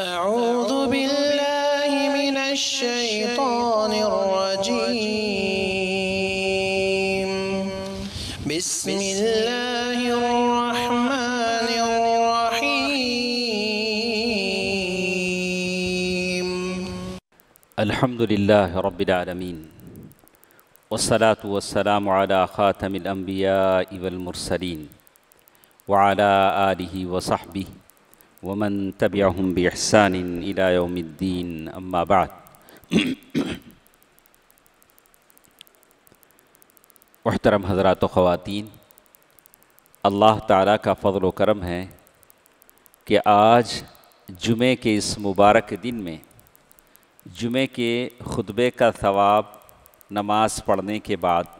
أعوذ بالله من الشيطان الرجيم بسم الله الرحمن الرحيم الحمد لله رب العالمين والصلاة والسلام على خاتم الأنبياء والمرسلين وعلى آله وصحبه वमन तबियाम बहसान इलाउमद्दीन अम्माबाद महतरम हजरात ख़वातीन अल्लाह ताला का फ़ल करम है कि आज जुमे के इस मुबारक दिन में जुमे के खुतबे का सवाब नमाज पढ़ने के बाद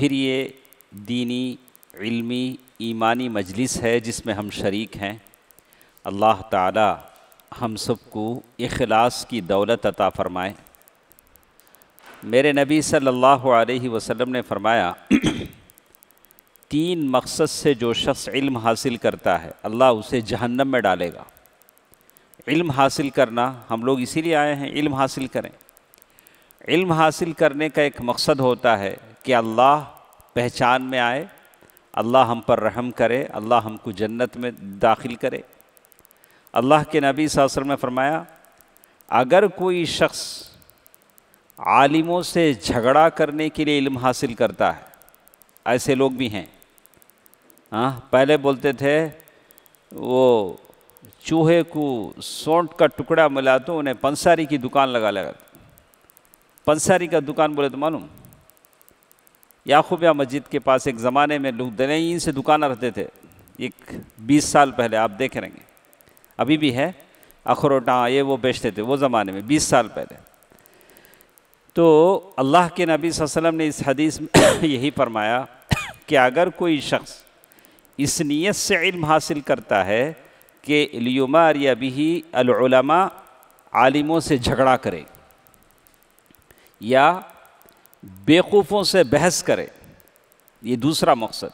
फिर ये दीनी इल्मी ईमानी मजलिस है जिसमें हम शरीक हैं अल्लाह ताला हम सबको इखलास की दौलत अता फ़रमाए मेरे नबी सल्लल्लाहु अलैहि वसल्लम ने फ़रमाया तीन मकसद से जो शख्स इल्म हासिल करता है अल्लाह उसे जहन्नम में डालेगा इल्म हासिल करना हम लोग इसीलिए आए हैं इल्म हासिल करें इल्म हासिल करने का एक मकसद होता है कि अल्लाह पहचान में आए अल्लाह हम पर रहम करे अल्लाह हमको जन्नत में दाखिल करे अल्लाह के नबी सासर में फरमाया अगर कोई शख्स आलिमों से झगड़ा करने के लिए इल्म हासिल करता है ऐसे लोग भी हैं हाँ पहले बोलते थे वो चूहे को सोंट का टुकड़ा मिला तो उन्हें पंसारी की दुकान लगा लगा पंसारी का दुकान बोले तो मालूम याकूबिया मस्जिद के पास एक ज़माने में लोग से दुकान रहते थे एक बीस साल पहले आप देख रहेंगे अभी भी है अखरोटा ये वो बेचते थे वो ज़माने में बीस साल पहले तो अल्लाह के नबी वसल्लम ने इस हदीस में यही फरमाया कि अगर कोई शख्स इस नीयत से इल्म हासिल करता है कि लियुमा या बिही अलमा आलिमों से झगड़ा करे या बेवकूफ़ों से बहस करे ये दूसरा मकसद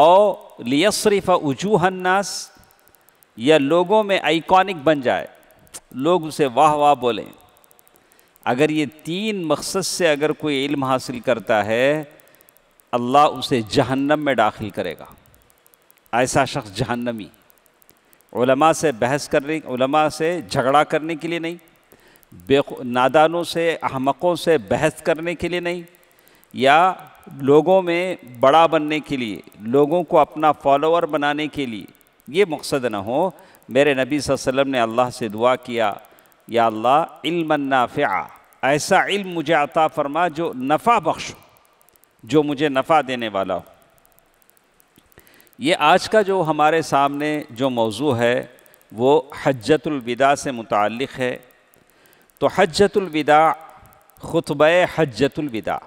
और लियसरफ़ वजूहन्नास या लोगों में आइकॉनिक बन जाए लोग उसे वाह वाह बोलें अगर ये तीन मकसद से अगर कोई इल्म हासिल करता है अल्लाह उसे जहन्नम में दाखिल करेगा ऐसा शख्स जहन्नमी उलमा से बहस करने उलमा से झगड़ा करने के लिए नहीं बे नादानों से अहमकों से बहस करने के लिए नहीं या लोगों में बड़ा बनने के लिए लोगों को अपना फॉलोअर बनाने के लिए ये मकसद ना हो मेरे नबी वसल्लम ने अल्लाह से दुआ किया या अल्लाह इल्मनाफ़ा ऐसा इल्म मुझे अता फरमा जो नफ़ा बख्श जो मुझे नफ़ा देने वाला हो ये आज का जो हमारे सामने जो मौजू है वो हजतुलविदा से मुतक़ है तो हजतुलविदा ख़ुतब हजतुलविदा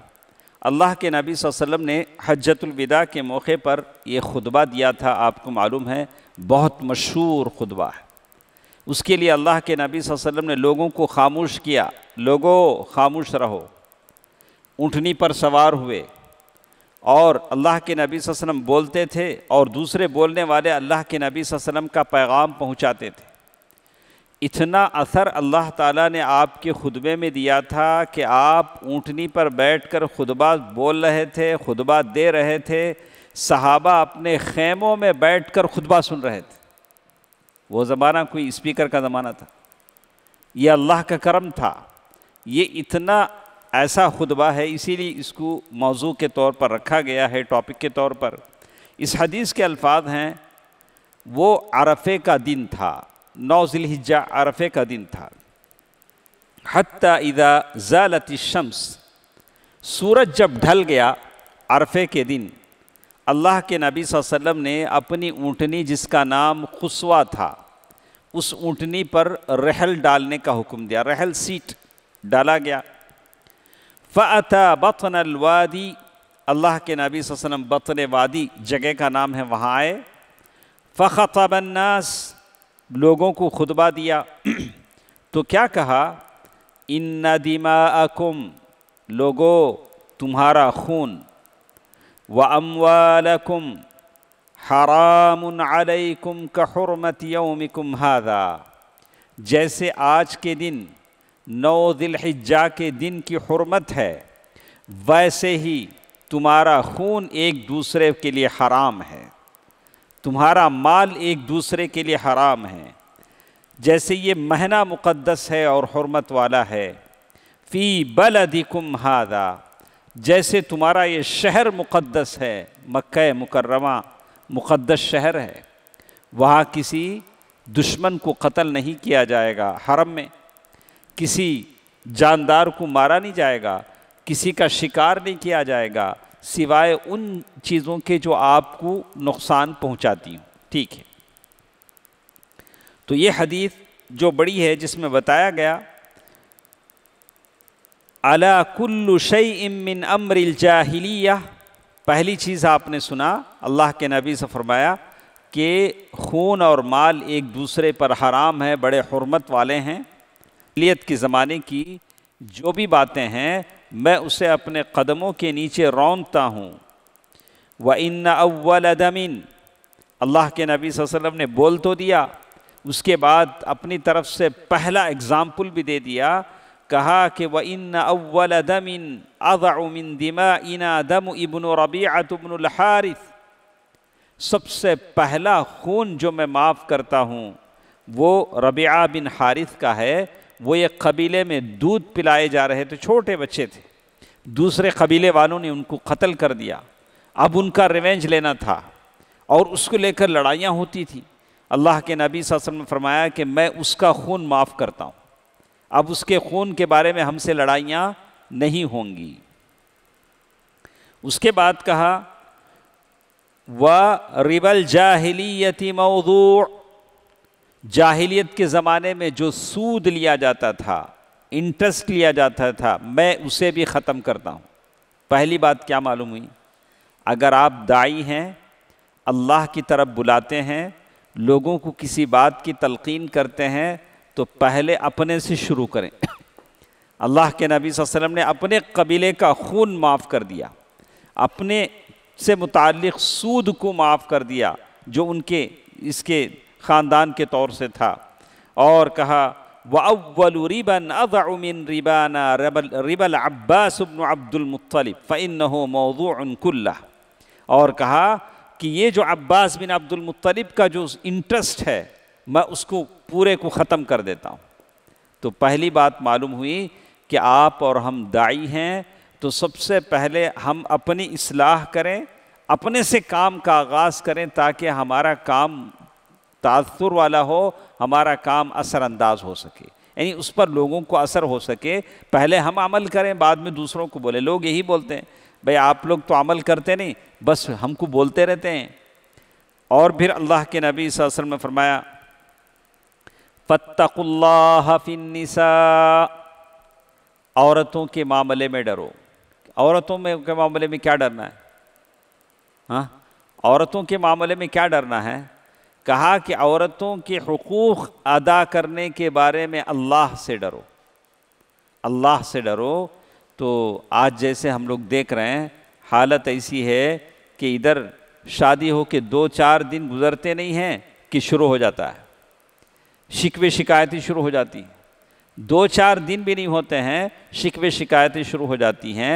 अल्लाह के नबी वसल्लम ने हजतुलविदा के मौके पर यह खुतबा दिया था आपको मालूम है बहुत मशहूर खुतबा है उसके लिए अल्लाह के नबी वसल्लम ने लोगों को खामोश किया लोगों खामोश रहो ऊँटनी पर सवार हुए और अल्लाह के नबी वसल्लम बोलते थे और दूसरे बोलने वाले अल्लाह के नबी वसल्लम का पैगाम पहुँचाते थे इतना असर अल्लाह ताला ने आपके खुतबे में दिया था कि आप ऊँटनी पर बैठकर खुतबा बोल रहे थे खुतबा दे रहे थे सहाबा अपने खेमों में बैठकर खुतबा सुन रहे थे वो ज़माना कोई स्पीकर का ज़माना था ये अल्लाह का करम था ये इतना ऐसा खुतबा है इसीलिए इसको मौजू के तौर पर रखा गया है टॉपिक के तौर पर इस हदीस के अल्फाज हैं वो अरफे का दिन था नौ ज़िलहिजा अरफे का दिन था हती इदा ज़ालती शम्स सूरज जब ढल गया अरफे के दिन अल्लाह के नबी वसल्लम ने अपनी ऊँटनी जिसका नाम खुसवा था उस ऊँटनी पर रहल डालने का हुक्म दिया रहल सीट डाला गया फ़ता बतन अलवादी अल्लाह के नबी वसल्लम बतन वादी जगह का नाम है वहाँ आए फ़तबन्नास लोगों को खुतबा दिया तो क्या कहा इन दिमाकुम लोगो तुम्हारा खून व अमवालकुम हराम अलैकुम कहरमत यौमिकुम हादा जैसे आज के दिन नौ दिलहिजा के दिन की हरमत है वैसे ही तुम्हारा खून एक दूसरे के लिए हराम है तुम्हारा माल एक दूसरे के लिए हराम है जैसे ये महना मुक़दस है और हरमत वाला है फ़ी बल अधिकुम हादा जैसे तुम्हारा ये शहर मुक़दस है मक्का मुकर्रमा मुक़दस शहर है वहाँ किसी दुश्मन को कत्ल नहीं किया जाएगा हरम में किसी जानदार को मारा नहीं जाएगा किसी का शिकार नहीं किया जाएगा सिवाय उन चीज़ों के जो आपको नुकसान पहुंचाती हूँ ठीक है तो ये हदीस जो बड़ी है जिसमें बताया गया अला कुल्लु शई मिन अम्रिल जाहिलिया पहली चीज़ आपने सुना अल्लाह के नबी से फरमाया कि खून और माल एक दूसरे पर हराम है बड़े हरमत वाले हैं लियत के ज़माने की जो भी बातें हैं मैं उसे अपने कदमों के नीचे रौनता हूँ व इन अव्वल दमिन अल्लाह के नबी वसल्लम ने बोल तो दिया उसके बाद अपनी तरफ से पहला एग्ज़ाम्पल भी दे दिया कहा कि व इन अव्वल दमिन अदाउमिन दिमा इना दम इबन रबीआतबन हारिफ सबसे पहला खून जो मैं माफ़ करता हूँ वो रबिया बिन हारिस का है वो एक कबीले में दूध पिलाए जा रहे थे छोटे बच्चे थे दूसरे कबीले वालों ने उनको कत्ल कर दिया अब उनका रिवेंज लेना था और उसको लेकर लड़ाइयाँ होती थी अल्लाह के नबी वसम ने फरमाया कि मैं उसका खून माफ़ करता हूँ अब उसके खून के बारे में हमसे लड़ाइयाँ नहीं होंगी उसके बाद कहा व रिबल जाहिलीति मौदूर जाहिलियत के ज़माने में जो सूद लिया जाता था इंटरेस्ट लिया जाता था मैं उसे भी ख़त्म करता हूँ पहली बात क्या मालूम हुई अगर आप दाई हैं अल्लाह की तरफ बुलाते हैं लोगों को किसी बात की तलकिन करते हैं तो पहले अपने से शुरू करें अल्लाह के नबी वसल्लम ने अपने कबीले का खून माफ़ कर दिया अपने से मुतल सूद को माफ़ कर दिया जो उनके इसके ख़ानदान के तौर से था और कहा व अव्वल रिबन अज़मिन रिबाना रबल रिबल अब्बास अब्बासबन अब्दुलमतलब फ़िन मौजूनकुल्ला और कहा कि ये जो अब्बास बिन अब्दुलमतलब का जो इंटरेस्ट है मैं उसको पूरे को ख़त्म कर देता हूँ तो पहली बात मालूम हुई कि आप और हम दाई हैं तो सबसे पहले हम अपनी इसलाह करें अपने से काम का आगाज़ करें ताकि हमारा काम तासुर वाला हो हमारा काम असरअंदाज हो सके यानी उस पर लोगों को असर हो सके पहले हम अमल करें बाद में दूसरों को बोले लोग यही बोलते हैं भाई आप लोग तो अमल करते नहीं बस हमको बोलते रहते हैं और फिर अल्लाह के नबी वसल्लम में फरमाया फ़तकुल्लाफिनसा औरतों के मामले में डरो औरतों में के मामले में क्या डरना है हाँ औरतों के मामले में क्या डरना है कहा कि औरतों के हकूक़ अदा करने के बारे में अल्लाह से डरो अल्लाह से डरो तो आज जैसे हम लोग देख रहे हैं हालत ऐसी है कि इधर शादी हो के दो चार दिन गुजरते नहीं हैं कि शुरू हो जाता है शिकवे शिकायतें शुरू हो जाती हैं दो चार दिन भी नहीं होते हैं शिकवे शिकायतें शुरू हो जाती हैं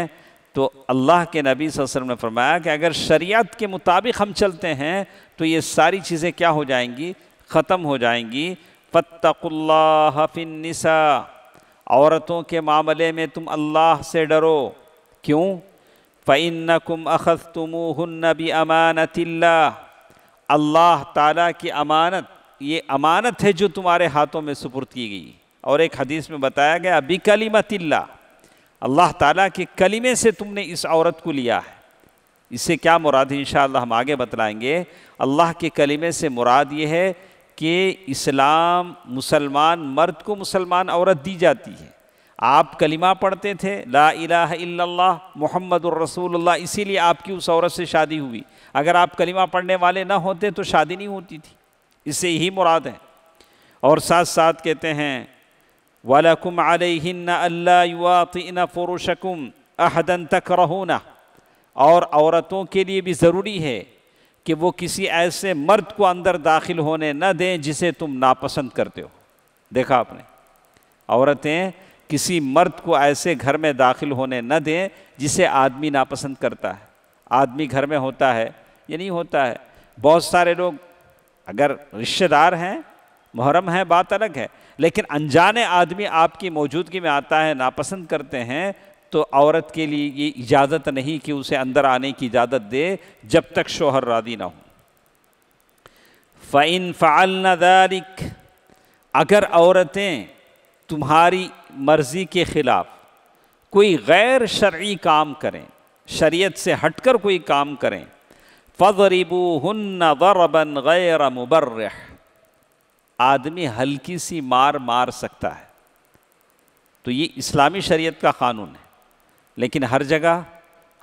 तो अल्लाह के नबी वसल्लम ने फरमाया कि अगर शरीयत के मुताबिक हम चलते हैं तो ये सारी चीज़ें क्या हो जाएंगी ख़त्म हो जाएंगी फ़तकुल्लाफिनसा औरतों के मामले में तुम अल्लाह से डरो क्यों फ़ैन कुम अखज़ तुमहन भी अल्लाह ताला की अमानत ये अमानत है जो तुम्हारे हाथों में सुपुर्द की गई और एक हदीस में बताया गया अभी कलीमतिल्ला अल्लाह ताला के कलीमे से तुमने इस औरत को लिया है इससे क्या मुराद है इन हम आगे बतलाएँगे अल्लाह के कलीमे से मुराद ये है कि इस्लाम मुसलमान मर्द को मुसलमान औरत दी जाती है आप कलिमा पढ़ते थे ला इला मोहम्मद रसूलुल्लाह इसीलिए आपकी उस औरत से शादी हुई अगर आप कलिमा पढ़ने वाले ना होते तो शादी नहीं होती थी इससे यही मुराद है और साथ साथ कहते हैं वालकुम अल्लाह अल्ला युवा फ़ुरुशकुम अहदन तक रहूना और औरतों के लिए भी ज़रूरी है कि वो किसी ऐसे मर्द को अंदर दाखिल होने न दें जिसे तुम नापसंद करते हो देखा आपने औरतें किसी मर्द को ऐसे घर में दाखिल होने न दें जिसे आदमी नापसंद करता है आदमी घर में होता है या नहीं होता है बहुत सारे लोग अगर रिश्तेदार हैं मुहरम है बात अलग है लेकिन अनजाने आदमी आपकी मौजूदगी में आता है नापसंद करते हैं तो औरत के लिए ये इजाज़त नहीं कि उसे अंदर आने की इजाज़त दे जब तक शोहर राजी ना हो फ़ैन फ़ाल नदारिक अगर औरतें तुम्हारी मर्ज़ी के ख़िलाफ़ कोई गैर शर्य काम करें शरीयत से हटकर कोई काम करें फ़रीबू हन्न वरबन गैर मुबर्र आदमी हल्की सी मार मार सकता है तो ये इस्लामी शरीयत का क़ानून है लेकिन हर जगह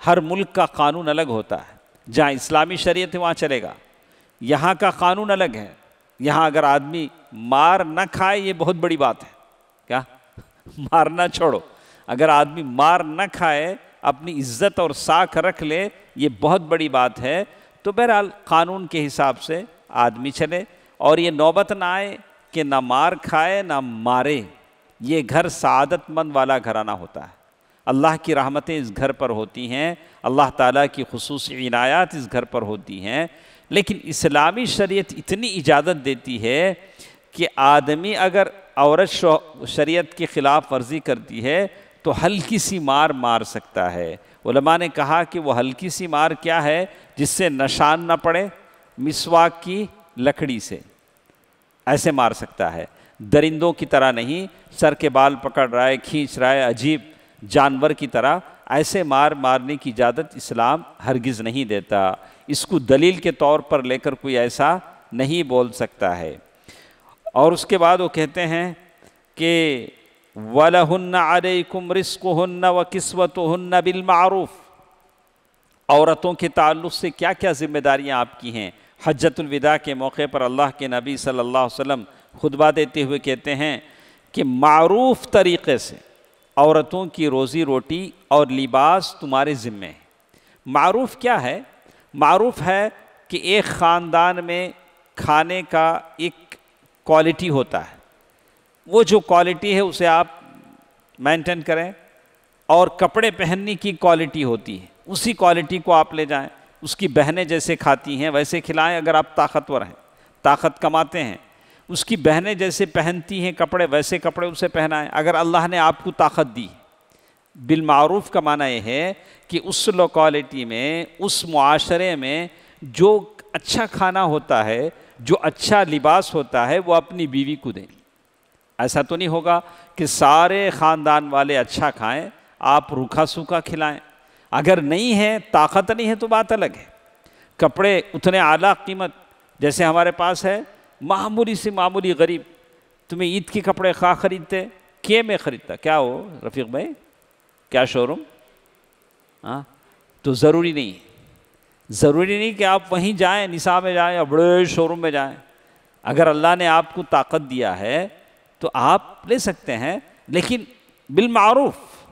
हर मुल्क का कानून अलग होता है जहाँ इस्लामी शरीयत है वहाँ चलेगा यहाँ का कानून अलग है यहाँ अगर आदमी मार ना खाए ये बहुत बड़ी बात है क्या मारना छोड़ो अगर आदमी मार ना खाए अपनी इज्जत और साख रख ले ये बहुत बड़ी बात है तो बहरहाल कानून के हिसाब से आदमी चले और ये नौबत ना आए कि ना मार खाए ना मारे ये घर सादतमंद वाला घराना होता है अल्लाह की रहमतें इस घर पर होती हैं अल्लाह ताला की खसूस इनायात इस घर पर होती हैं लेकिन इस्लामी शरीयत इतनी इजाज़त देती है कि आदमी अगर औरत शरीयत की ख़िलाफ़ वर्जी करती है तो हल्की सी मार मार सकता है उलमा ने कहा कि वो हल्की सी मार क्या है जिससे नशान ना पड़े मिसवाक की लकड़ी से ऐसे मार सकता है दरिंदों की तरह नहीं सर के बाल पकड़ रहा है खींच रहा है अजीब जानवर की तरह ऐसे मार मारने की इजाज़त इस्लाम हरगिज़ नहीं देता इसको दलील के तौर पर लेकर कोई ऐसा नहीं बोल सकता है और उसके बाद वो कहते हैं कि वलहन्न आलकुम रिस्क व किस्वत हन्न बिलमारूफ औरतों के ताल्लुक़ से क्या क्या जिम्मेदारियाँ आपकी हैं हजतुलविदा के मौके पर अल्लाह के नबी सल्लल्लाहु अलैहि वसल्लम खुतबा देते हुए कहते हैं कि मारूफ तरीक़े से औरतों की रोज़ी रोटी और लिबास तुम्हारे ज़िम्मे है मरूफ़ क्या है मरूफ़ है कि एक ख़ानदान में खाने का एक क्वालिटी होता है वो जो क्वालिटी है उसे आप मेंटेन करें और कपड़े पहनने की क्वालिटी होती है उसी क्वालिटी को आप ले जाएं उसकी बहनें जैसे खाती हैं वैसे खिलाएं अगर आप ताकतवर हैं ताकत कमाते हैं उसकी बहनें जैसे पहनती हैं कपड़े वैसे कपड़े उसे पहनाएं अगर अल्लाह ने आपको ताकत दी बिलमूफ का माना यह है कि उस लोकॉलिटी में उस माशरे में जो अच्छा खाना होता है जो अच्छा लिबास होता है वो अपनी बीवी को दें ऐसा तो नहीं होगा कि सारे ख़ानदान वाले अच्छा खाएं आप रूखा सूखा खिलाएं अगर नहीं है ताकत नहीं है तो बात अलग है कपड़े उतने आला कीमत जैसे हमारे पास है मामूली से मामूली गरीब तुम्हें ईद के कपड़े खा खरीदते के में ख़रीदता क्या हो रफ़ीक भाई क्या शोरूम हाँ तो ज़रूरी नहीं ज़रूरी नहीं कि आप वहीं जाएं निशा में जाएं या बड़े शोरूम में जाएं अगर अल्लाह ने आपको ताकत दिया है तो आप ले सकते हैं लेकिन बिलमूफ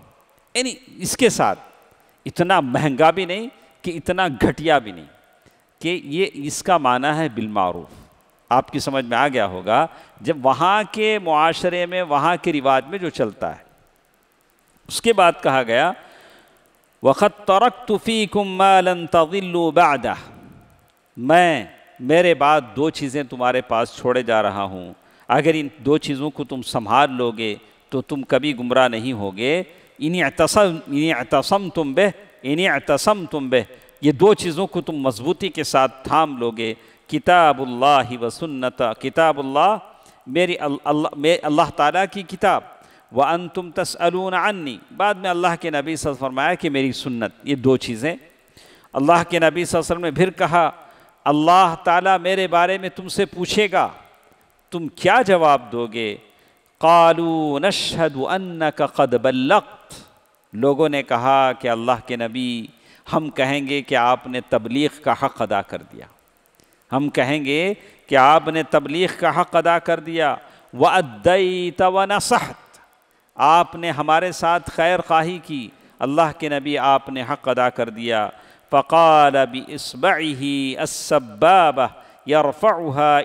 यानी इसके साथ इतना महंगा भी नहीं कि इतना घटिया भी नहीं कि ये इसका माना है बिलमूफ आपकी समझ में आ गया होगा जब वहाँ के मुआरे में वहाँ के रिवाज में जो चलता है उसके बाद कहा गया वक़त तरक तुफ़ी कुमलन तविल्लुबादा मैं मेरे बाद दो चीज़ें तुम्हारे पास छोड़े जा रहा हूँ अगर इन दो चीज़ों को तुम संभाल लोगे तो तुम कभी गुमराह नहीं होगे इन्हीं अतसम इन्हीं अतसम तुम बे इन्हीं अतसम तुम बे ये दो चीज़ों को तुम मजबूती के साथ थाम लोगे किताबुल्ला व सुन्नत किताबुल्लाह मेरी अल्लाह अल्लाह ताला की किताब व अन तुम तसअलून अन्नी बाद में अल्लाह के नबी सल फरमाया कि मेरी सुन्नत ये दो चीज़ें अल्लाह के नबी वसल्लम ने फिर कहा अल्लाह ताला मेरे बारे में तुमसे पूछेगा तुम क्या जवाब दोगे कालू नशद अन्न का कद बल्लत लोगों ने कहा कि अल्लाह के नबी हम कहेंगे कि आपने तबलीग का हक़ अदा कर दिया हम कहेंगे कि आपने तबलीग का हक़ अदा कर दिया व अदई तव नसहत आपने हमारे साथ खैर खाही की अल्लाह के नबी आपने हक़ अदा कर दिया फ़क़ाल बी इसबी असब यरफ़ा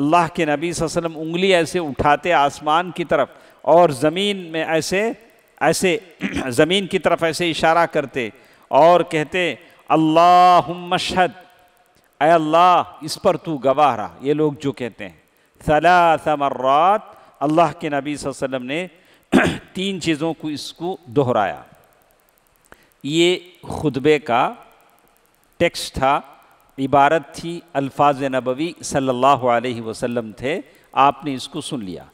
अल्लाह के नबी वसलम उंगली ऐसे उठाते आसमान की तरफ और ज़मीन में ऐसे ऐसे ज़मीन की तरफ ऐसे इशारा करते और कहते अल्लाह मशहद अल्लाह इस पर तू गवाह रहा ये लोग जो कहते हैं सलासमर्रात अल्लाह के नबी वसम ने तीन चीज़ों को इसको दोहराया ये खुतबे का टेक्स्ट था इबारत थी अल्फाज नबवी सल्लल्लाहु अलैहि वसल्लम थे आपने इसको सुन लिया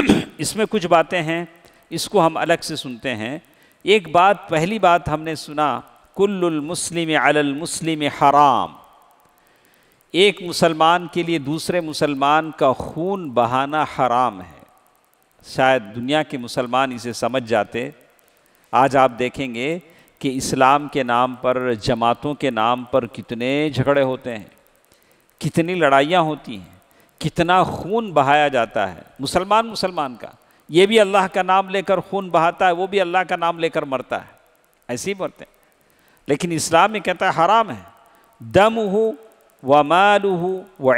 इसमें कुछ बातें हैं इसको हम अलग से सुनते हैं एक बात पहली बात हमने सुना कुल्लुल मुस्लिम अलल मुस्लिम हराम एक मुसलमान के लिए दूसरे मुसलमान का खून बहाना हराम है शायद दुनिया के मुसलमान इसे समझ जाते आज आप देखेंगे कि इस्लाम के नाम पर जमातों के नाम पर कितने झगड़े होते हैं कितनी लड़ाइयाँ होती हैं कितना खून बहाया जाता है मुसलमान मुसलमान का ये भी अल्लाह का नाम लेकर खून बहाता है वो भी अल्लाह का नाम लेकर मरता है ऐसे ही मरते हैं लेकिन इस्लाम में कहता है हराम है दम हूँ व मालू व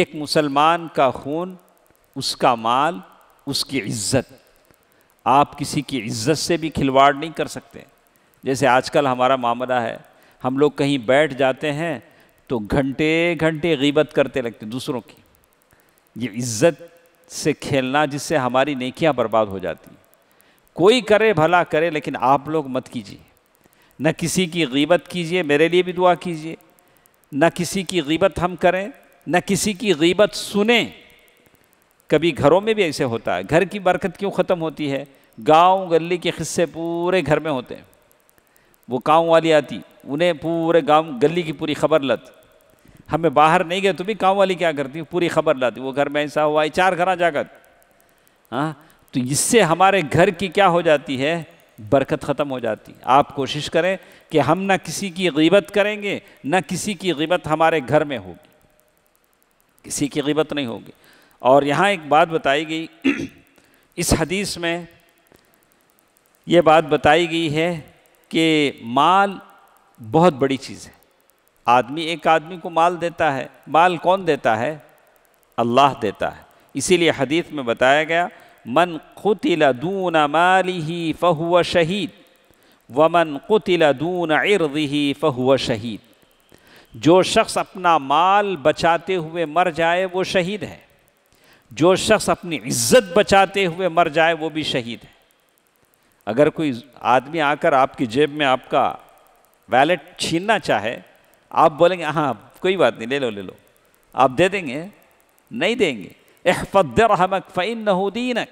एक मुसलमान का खून उसका माल उसकी इज्जत आप किसी की इज्जत से भी खिलवाड़ नहीं कर सकते जैसे आजकल हमारा मामला है हम लोग कहीं बैठ जाते हैं तो घंटे घंटे गीबत करते लगते दूसरों की ये इज्जत से खेलना जिससे हमारी नेकियां बर्बाद हो जाती कोई करे भला करे लेकिन आप लोग मत कीजिए न किसी की गीबत कीजिए मेरे लिए भी दुआ कीजिए न किसी की गीबत हम करें न किसी की गीबत सुने कभी घरों में भी ऐसे होता है घर की बरकत क्यों ख़त्म होती है गांव गली के हिस्से पूरे घर में होते हैं वो गाँव वाली आती उन्हें पूरे गांव गली की पूरी खबर लत हमें बाहर नहीं गए तो भी गाँव वाली क्या करती पूरी खबर लाती वो घर में ऐसा हुआ है चार घर जाकर हाँ तो इससे हमारे घर की क्या हो जाती है बरकत ख़त्म हो जाती आप कोशिश करें कि हम ना किसी की गीबत करेंगे ना किसी की गिबत हमारे घर में होगी किसी की गिबत नहीं होगी और यहाँ एक बात बताई गई इस हदीस में ये बात बताई गई है कि माल बहुत बड़ी चीज़ है आदमी एक आदमी को माल देता है माल कौन देता है अल्लाह देता है इसीलिए हदीस में बताया गया मन क़ुतिल दून माली ही फ़हुआ शहीद व मन क़ुतिल दून इर्दही फ़हुआ शहीद जो शख्स अपना माल बचाते हुए मर जाए वो शहीद है जो शख्स अपनी इज्जत बचाते हुए मर जाए वो भी शहीद है अगर कोई आदमी आकर आपकी जेब में आपका वैलेट छीनना चाहे आप बोलेंगे हाँ कोई बात नहीं ले लो ले लो आप दे देंगे नहीं देंगे अहफद दरहमक फ़ैन नहूदीनक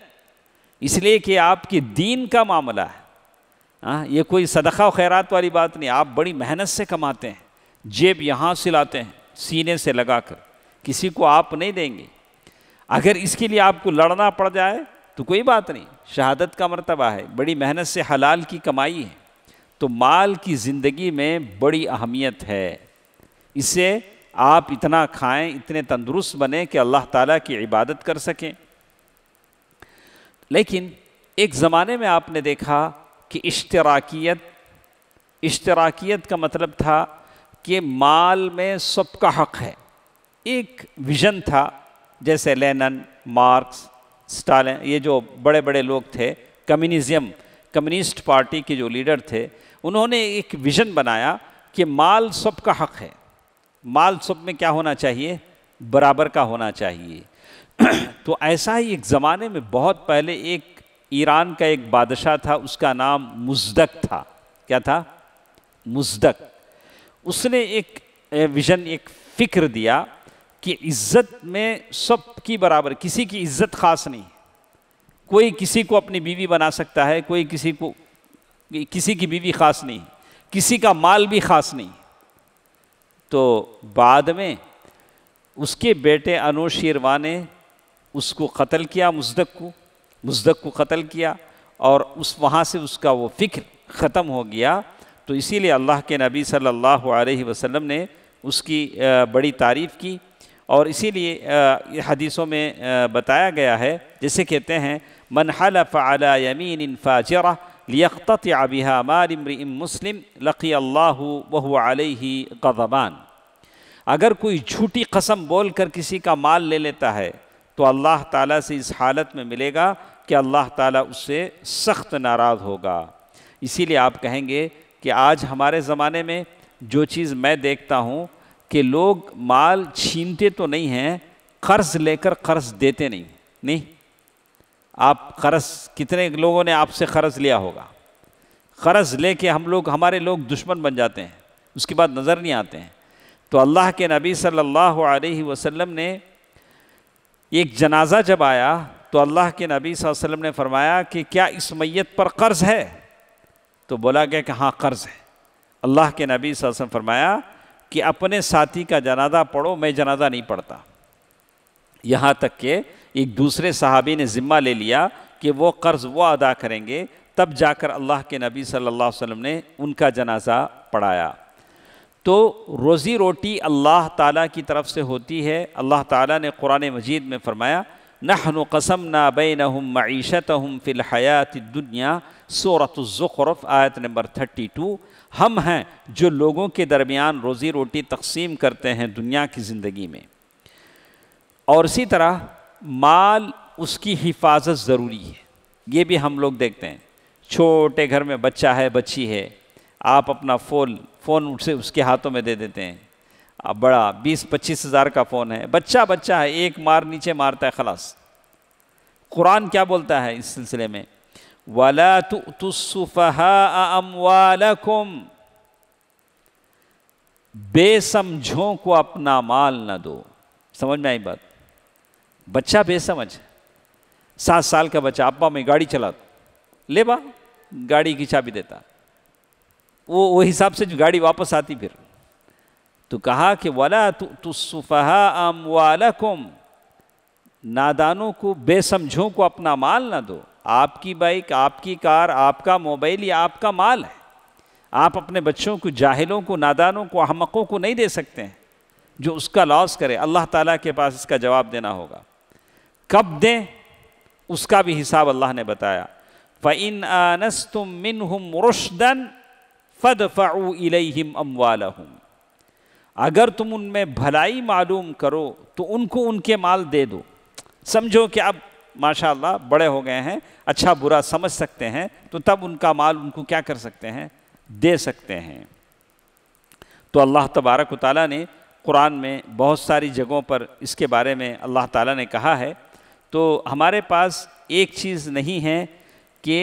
इसलिए कि आपके दीन का मामला है हाँ ये कोई सदका खैरात वाली बात नहीं आप बड़ी मेहनत से कमाते हैं जेब यहाँ से लाते हैं सीने से लगा कर किसी को आप नहीं देंगे अगर इसके लिए आपको लड़ना पड़ जाए तो कोई बात नहीं शहादत का मरतबा है बड़ी मेहनत से हलाल की कमाई है तो माल की ज़िंदगी में बड़ी अहमियत है इससे आप इतना खाएं इतने तंदुरुस्त बने कि अल्लाह ताला की इबादत कर सकें लेकिन एक ज़माने में आपने देखा कि इश्तराकियत इश्तराकियत का मतलब था कि माल में सबका हक है एक विज़न था जैसे लेनन मार्क्स स्टालिन ये जो बड़े बड़े लोग थे कम्युनिज़म कम्युनिस्ट पार्टी के जो लीडर थे उन्होंने एक विज़न बनाया कि माल सबका हक है माल सब में क्या होना चाहिए बराबर का होना चाहिए तो ऐसा ही एक ज़माने में बहुत पहले एक ईरान का एक बादशाह था उसका नाम मुजदक था क्या था मुजदक उसने एक विजन एक फिक्र दिया कि इज्जत में सब की बराबर किसी की इज्जत खास नहीं कोई किसी को अपनी बीवी बना सकता है कोई किसी को किसी की बीवी खास नहीं किसी का माल भी खास नहीं तो बाद में उसके बेटे अनु शेरवा ने उसको कत्ल किया मुजदक को मुजदक को कत्ल किया और उस वहाँ से उसका वो फ़िक्र ख़त्म हो गया तो इसीलिए अल्लाह के नबी सल्लल्लाहु अलैहि वसल्लम ने उसकी बड़ी तारीफ़ की और इसीलिए हदीसों में बताया गया है जैसे कहते हैं मन हलफ़ अला यमीन फ़ाजरा लियत आबिहा मारमर मुस्लिम लकी अल्लाह वह अलही गज़बान अगर कोई झूठी कसम बोल कर किसी का माल ले लेता है तो अल्लाह ताली से इस हालत में मिलेगा कि अल्लाह ताली उससे सख्त नाराज़ होगा इसीलिए आप कहेंगे कि आज हमारे ज़माने में जो चीज़ मैं देखता हूँ कि लोग माल छीनते तो नहीं हैं कर्ज़ लेकर कर्ज़ देते नहीं नहीं आप कर्ज कितने लोगों ने आपसे कर्ज लिया होगा कर्ज लेके हम लोग हमारे लोग दुश्मन बन जाते हैं उसके बाद नज़र नहीं आते हैं तो अल्लाह के नबी सल्लल्लाहु अलैहि वसल्लम ने एक जनाजा जब आया तो अल्लाह के नबी वसल्लम ने फरमाया कि क्या इस मैत पर कर्ज़ है तो बोला गया कि हाँ कर्ज़ है अल्लाह के नबी वसल्लम फरमाया कि अपने साथी का जनाजा पढ़ो मैं जनाजा नहीं पढ़ता यहाँ तक के एक दूसरे सहाबी ने ज़िम्मा ले लिया कि वो कर्ज़ वो अदा करेंगे तब जाकर अल्लाह के नबी सल्लल्लाहु अलैहि वसल्लम ने उनका जनाजा पढ़ाया तो रोज़ी रोटी अल्लाह ताला की तरफ से होती है अल्लाह ताला ने कुरान मजीद में फ़रमाया नहनु कसम ना बैन हम मीशत हम फ़िलहयात दुनिया सूरतुल्ज़ुरफ आयत नंबर थर्टी टू हम हैं जो लोगों के दरमियान रोज़ी रोटी तकसीम करते हैं दुनिया की ज़िंदगी में और इसी तरह माल उसकी हिफाजत ज़रूरी है ये भी हम लोग देखते हैं छोटे घर में बच्चा है बच्ची है आप अपना फ़ोन फ़ोन उसे उसके हाथों में दे देते हैं अब बड़ा बीस पच्चीस हज़ार का फ़ोन है बच्चा बच्चा है एक मार नीचे मारता है खलास कुरान क्या बोलता है इस सिलसिले में वला तुसुफ़ाकुम बेसमझों को अपना माल ना दो समझ में आई बात बच्चा बेसमझ सात साल का बच्चा अब्बा मैं गाड़ी चला ले बा गाड़ी की चाबी देता वो वो हिसाब से जो गाड़ी वापस आती फिर तो कहा कि वाला तुसफहा आम वालकुम नादानों को बेसमझों को अपना माल ना दो आपकी बाइक आपकी कार आपका मोबाइल ये आपका माल है आप अपने बच्चों को जाहिलों को नादानों को अहमकों को नहीं दे सकते हैं जो उसका लॉस करे अल्लाह ताला के पास इसका जवाब देना होगा कब दें उसका भी हिसाब अल्लाह ने बताया इन आनस तुम मिन हम रुशदन फ़द फ़ाऊ अगर तुम उनमें भलाई मालूम करो तो उनको उनके माल दे दो समझो कि अब माशा बड़े हो गए हैं अच्छा बुरा समझ सकते हैं तो तब उनका माल उनको क्या कर सकते हैं दे सकते हैं तो अल्लाह तबारक ताली ने कुरान में बहुत सारी जगहों पर इसके बारे में अल्लाह ताला ने कहा है तो हमारे पास एक चीज़ नहीं है कि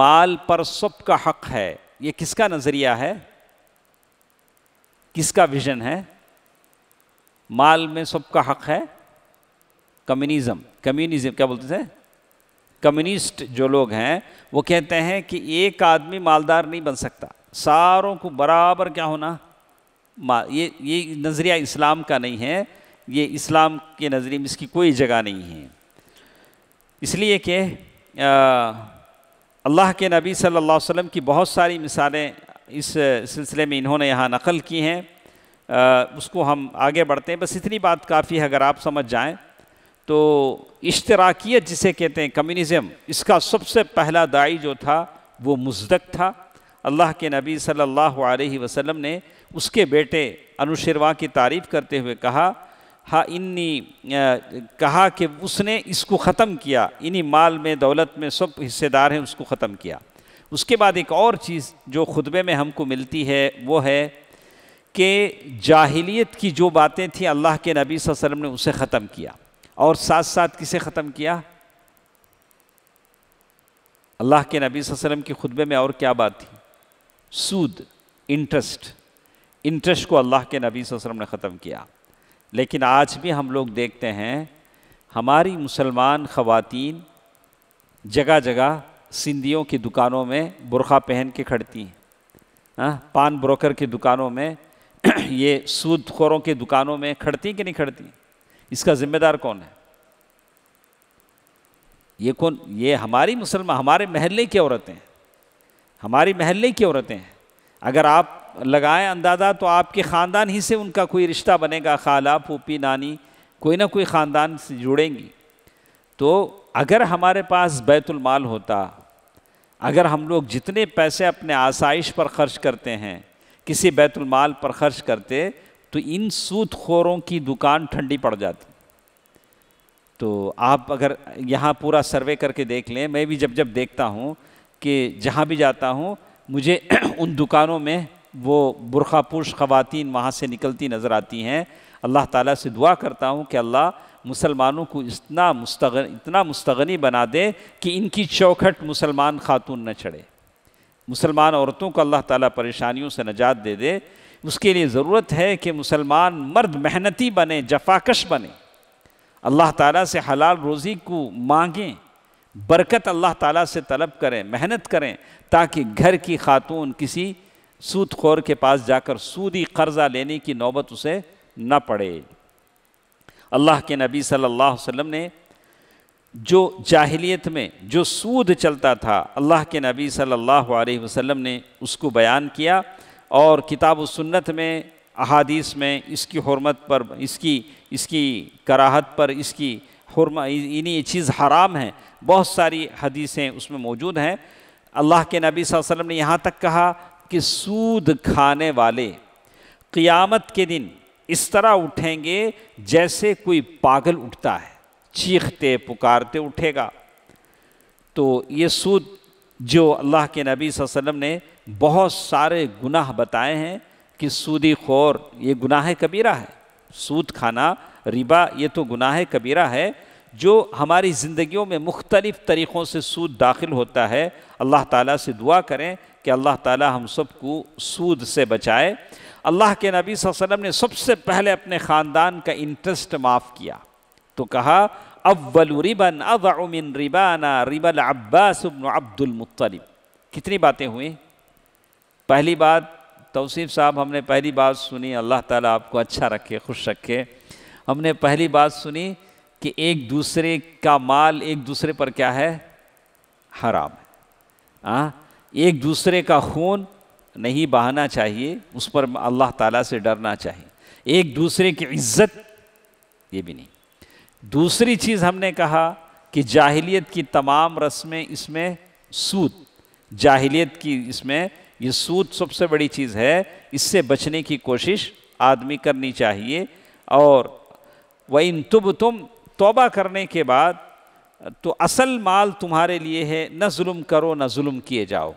माल पर सबका हक है ये किसका नज़रिया है किसका विजन है माल में सबका हक है कम्युनिज्म कम्युनिज्म क्या बोलते थे कम्युनिस्ट जो लोग हैं वो कहते हैं कि एक आदमी मालदार नहीं बन सकता सारों को बराबर क्या होना ये ये नज़रिया इस्लाम का नहीं है ये इस्लाम के नज़रिए में इसकी कोई जगह नहीं है इसलिए कि अल्लाह के नबी सल्लल्लाहु अलैहि वसल्लम की बहुत सारी मिसालें इस सिलसिले में इन्होंने यहाँ नकल की हैं उसको हम आगे बढ़ते हैं बस इतनी बात काफ़ी है अगर आप समझ जाएं तो इश्तराकियत जिसे कहते हैं कम्युनिज्म इसका सबसे पहला दाई जो था वो मुजदक था अल्लाह के नबी सल्लल्लाहु अलैहि वसल्लम ने उसके बेटे अनुशरवा की तारीफ़ करते हुए कहा हा इन्नी कहा कि उसने इसको ख़त्म किया इन्हीं माल में दौलत में सब हिस्सेदार हैं उसको ख़त्म किया उसके बाद एक और चीज़ जो खुतबे में हमको मिलती है वो है कि जाहिलियत की जो बातें थी अल्लाह के नबी वसम ने उसे ख़त्म किया और साथ साथ किसे ख़त्म किया अल्लाह के नबी वसम के खुतबे में और क्या बात थी सूद इंटरेस्ट इंटरेस्ट को अल्लाह के नबी वसम ने ख़त्म किया लेकिन आज भी हम लोग देखते हैं हमारी मुसलमान ख़वातीन जगह जगह सिंधियों की दुकानों में बुरखा पहन के खड़ती हैं हाँ, पान ब्रोकर की दुकानों में ये सूदखोरों की दुकानों में खड़ती कि नहीं खड़ती इसका ज़िम्मेदार कौन है ये कौन ये हमारी मुसलमान हमारे महल्ले की औरतें हैं हमारी महल्ले की औरतें हैं अगर आप लगाएं अंदाज़ा तो आपके ख़ानदान ही से उनका कोई रिश्ता बनेगा खाला पोपी नानी कोई ना कोई ख़ानदान से जुड़ेंगी तो अगर हमारे पास बैतुलमाल होता अगर हम लोग जितने पैसे अपने आसाइश पर ख़र्च करते हैं किसी बैतुलमाल पर ख़र्च करते तो इन खोरों की दुकान ठंडी पड़ जाती तो आप अगर यहाँ पूरा सर्वे करके देख लें मैं भी जब जब देखता हूँ कि जहाँ भी जाता हूँ मुझे उन दुकानों में वो बुरखा पुरुष ख़वातीन वहाँ से निकलती नज़र आती हैं अल्लाह ताला से दुआ करता हूँ कि अल्लाह मुसलमानों को इतना मुस्तग इतना मुस्तगनी बना दे कि इनकी चौखट मुसलमान खातून न चढ़े मुसलमान औरतों को अल्लाह ताला परेशानियों से नजात दे दे उसके लिए ज़रूरत है कि मुसलमान मर्द मेहनती बने जफाकश बने अल्लाह ताला से हलाल रोज़ी को मांगें बरकत अल्लाह ताला से तलब करें मेहनत करें ताकि घर की खातून किसी खोर के पास जाकर सूदी कर्जा लेने की नौबत उसे न पड़े अल्लाह के नबी सल्लल्लाहु अलैहि वसल्लम ने जो जाहिलियत में जो सूद चलता था अल्लाह के नबी सल्लल्लाहु अलैहि वसल्लम ने उसको बयान किया और किताब सुन्नत में अहादीस में इसकी हरमत पर इसकी इसकी कराहत पर इसकी हरमा इन्हीं चीज़ हराम हैं बहुत सारी हदीसें उसमें मौजूद हैं अल्लाह के नबी वसल्लम ने यहाँ तक कहा कि सूद खाने वाले क़ियामत के दिन इस तरह उठेंगे जैसे कोई पागल उठता है चीखते पुकारते उठेगा तो ये सूद जो अल्लाह के नबी वसल्लम ने बहुत सारे गुनाह बताए हैं कि सूदी खोर ये गुनाह कबीरा है सूद खाना रिबा ये तो गुनाह कबीरा है जो हमारी ज़िंदगियों में मुख्तलिफ़ तरीक़ों से सूद दाखिल होता है अल्लाह ताला से दुआ करें कि अल्लाह ताला हम सबको सूद से बचाए अल्लाह के नबी वसल्लम ने सबसे पहले अपने ख़ानदान का इंटरेस्ट माफ़ किया तो कहा अव्वल रिबन अवमिन रिबाना रिबल अब्बास अब्दुलमतलब कितनी बातें हुई पहली बात तोसीफ़ साहब हमने पहली बात सुनी अल्लाह ताला आपको अच्छा रखे खुश रखे हमने पहली बात सुनी कि एक दूसरे का माल एक दूसरे पर क्या है हराम है आ? हाँ? एक दूसरे का खून नहीं बहाना चाहिए उस पर अल्लाह ताला से डरना चाहिए एक दूसरे की इज्जत ये भी नहीं दूसरी चीज़ हमने कहा कि जाहिलियत की तमाम रस्में इसमें सूद जाहिलियत की इसमें ये सूद सबसे बड़ी चीज़ है इससे बचने की कोशिश आदमी करनी चाहिए और व इन तुब तुम तोबा करने के बाद तो असल माल तुम्हारे लिए है न जुल्म करो न जुल्म किए जाओ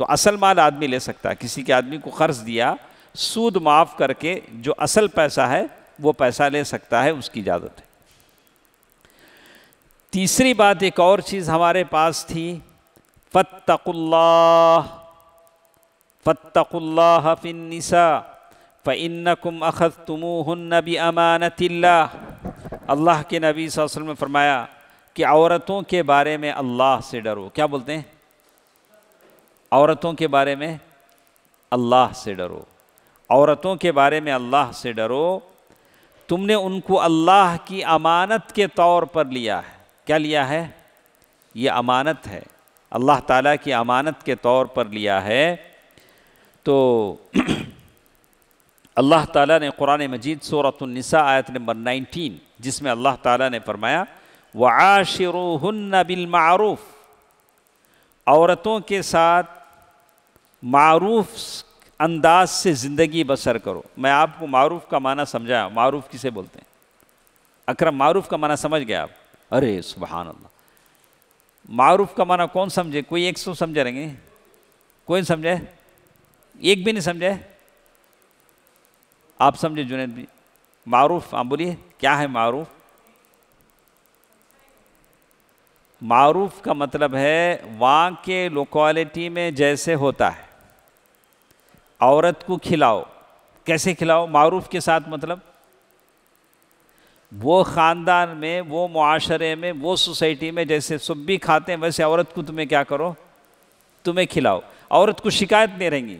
तो असल माल आदमी ले सकता है किसी के आदमी को कर्ज दिया सूद माफ़ करके जो असल पैसा है वो पैसा ले सकता है उसकी इजाज़त है तीसरी बात एक और चीज़ हमारे पास थी फ़तकुल्लाह फ़तकुल्लाह फ़िनसा फ़िनकुम अखद तुमूहन बी अल्लाह के नबी वसल्लम ने फरमाया कि औरतों के बारे में अल्लाह से डरो क्या बोलते हैं औरतों के बारे में अल्लाह से डरो औरतों के बारे में अल्लाह से डरो तुमने उनको अल्लाह की अमानत के तौर पर लिया है क्या लिया है ये अमानत है अल्लाह ताला की अमानत के तौर पर लिया है तो अल्लाह ताला ने कुरान मजीद सूरतनिसा आयत नंबर 19 जिसमें अल्लाह ताला ने फरमाया व आशिर बिलमारूफ़ औरतों के साथ मारूफ अंदाज से ज़िंदगी बसर करो मैं आपको मारूफ का माना समझाया मारूफ किसे बोलते हैं अकरम मारूफ का माना समझ गया आप अरे सुबहान अल्लाह मारूफ का माना कौन समझे कोई एक सौ समझा रहेंगे कोई समझे एक भी नहीं समझे आप समझे जुनेद भी मारूफ आप बोलिए क्या है मारूफ मारूफ का मतलब है वहाँ के लोकलिटी में जैसे होता है औरत को खिलाओ कैसे खिलाओ मारूफ के साथ मतलब वो ख़ानदान में वो माशरे में वो सोसाइटी में जैसे सब भी खाते हैं वैसे औरत को तुम्हें क्या करो तुम्हें खिलाओ औरत को शिकायत नहीं रहेंगी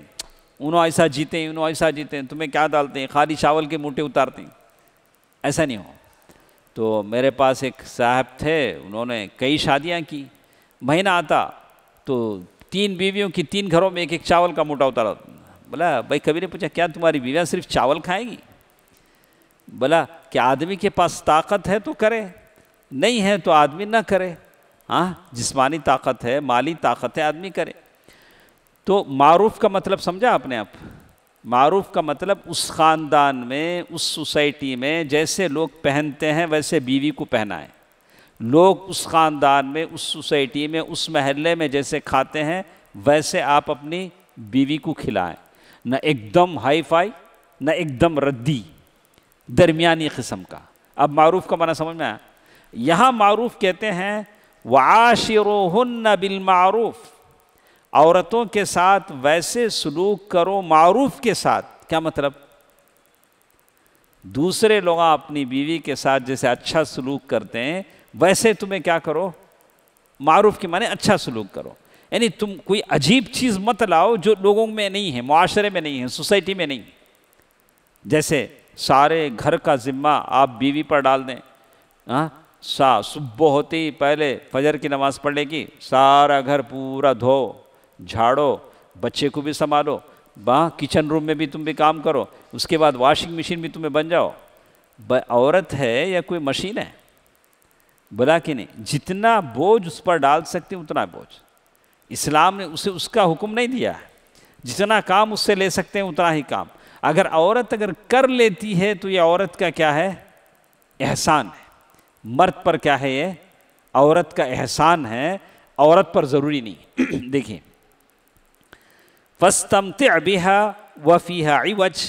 उन्हों ऐसा जीते हैं उन्हों ऐसा जीते हैं तुम्हें क्या डालते हैं खाली चावल के मूटे उतारते हैं ऐसा नहीं हो तो मेरे पास एक साहब थे उन्होंने कई शादियाँ की महीना आता तो तीन बीवियों की तीन घरों में एक एक चावल का मूटा उतारा बोला भाई कभी ने पूछा क्या तुम्हारी बीवियाँ सिर्फ चावल खाएंगी बोला कि आदमी के पास ताकत है तो करे नहीं है तो आदमी ना करे हाँ जिस्मानी ताकत है माली ताकत है आदमी करे तो मारूफ का मतलब समझा आपने आप मारूफ का मतलब उस ख़ानदान में उस सोसाइटी में जैसे लोग पहनते हैं वैसे बीवी को पहनाएं लोग उस ख़ानदान में उस सोसाइटी में उस महल्ले में जैसे खाते हैं वैसे आप अपनी बीवी को खिलाएं न एकदम हाई फाई न एकदम रद्दी दरमियानी कस्म का अब मारूफ का माना समझ में आया यहाँ मरूफ कहते हैं न बिलमारूफ औरतों के साथ वैसे सलूक करो मारूफ के साथ क्या मतलब दूसरे लोग अपनी बीवी के साथ जैसे अच्छा सलूक करते हैं वैसे तुम्हें क्या करो मारूफ के माने अच्छा सलूक करो यानी तुम कोई अजीब चीज़ मत लाओ जो लोगों में नहीं है माशरे में नहीं है सोसाइटी में नहीं जैसे सारे घर का ज़िम्मा आप बीवी पर डाल दें हाँ सा सुबह होते ही पहले फजर की नमाज़ पढ़ने की सारा घर पूरा धो झाड़ो बच्चे को भी संभालो वहाँ किचन रूम में भी तुम भी काम करो उसके बाद वॉशिंग मशीन भी तुम्हें बन जाओ औरत है या कोई मशीन है बुला कि नहीं जितना बोझ उस पर डाल सकती उतना बोझ इस्लाम ने उसे उसका हुक्म नहीं दिया है जितना काम उससे ले सकते हैं उतना ही काम अगर औरत अगर कर लेती है तो यह औरत का क्या है एहसान है मर्द पर क्या है ये औरत का एहसान है औरत पर ज़रूरी नहीं देखिए फस्तमत अबिहा वफ़ीहा इवज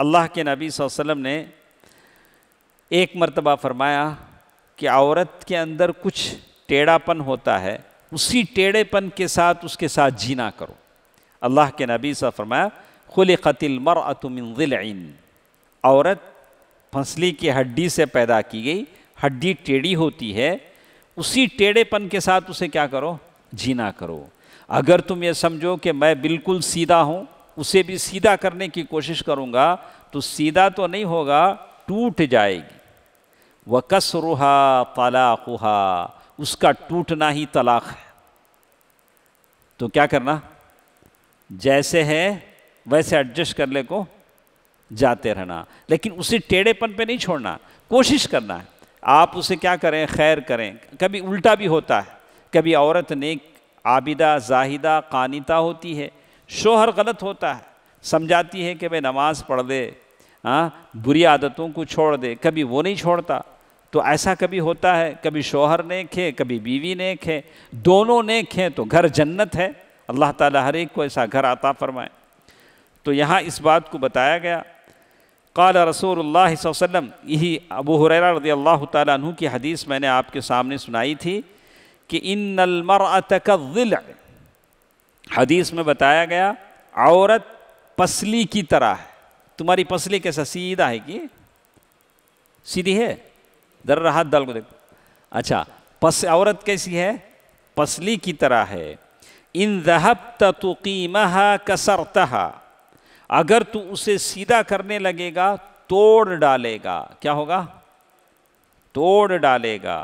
अल्लाह के नबी वसल्लम ने एक मरतबा फरमाया कि औरत के अंदर कुछ टेढ़ापन होता है उसी टेढ़ेपन के साथ उसके साथ जीना करो अल्लाह के नबी सा फरमाया खुल क़तिल मर अतमिन औरत फंसली की हड्डी से पैदा की गई हड्डी टेढ़ी होती है उसी टेढ़ेपन के साथ उसे क्या करो जीना करो अगर तुम ये समझो कि मैं बिल्कुल सीधा हूँ उसे भी सीधा करने की कोशिश करूँगा तो सीधा तो नहीं होगा टूट जाएगी वकसरुहा तलाक़ुहा उसका टूटना ही तलाक़ है तो क्या करना जैसे है वैसे एडजस्ट करने को जाते रहना लेकिन उसे टेढ़ेपन पे नहीं छोड़ना कोशिश करना है आप उसे क्या करें खैर करें कभी उल्टा भी होता है कभी औरत नेक आबिदा जाहिदा कानिता होती है शोहर गलत होता है समझाती है कि भाई नमाज़ पढ़ दे हाँ बुरी आदतों को छोड़ दे कभी वो नहीं छोड़ता तो ऐसा कभी होता है कभी शोहर नेक है कभी बीवी नेक है दोनों नेक हैं तो घर जन्नत है अल्लाह ताला हर एक को ऐसा घर आता फरमाए तो यहाँ इस बात को बताया गया काल रसूल वसम यही अबू हुरैरा रदी अल्लाह तु की हदीस मैंने आपके सामने सुनाई थी कि इन नलमरतकल हदीस में बताया गया औरत पसली की तरह है तुम्हारी पसली कैसा सीधा है कि सीधी है ज़रा हाथ डाल को देखो अच्छा पस औरत कैसी है पसली की तरह है इन जहब तुकीमहा कसरतहा अगर तू उसे सीधा करने लगेगा तोड़ डालेगा क्या होगा तोड़ डालेगा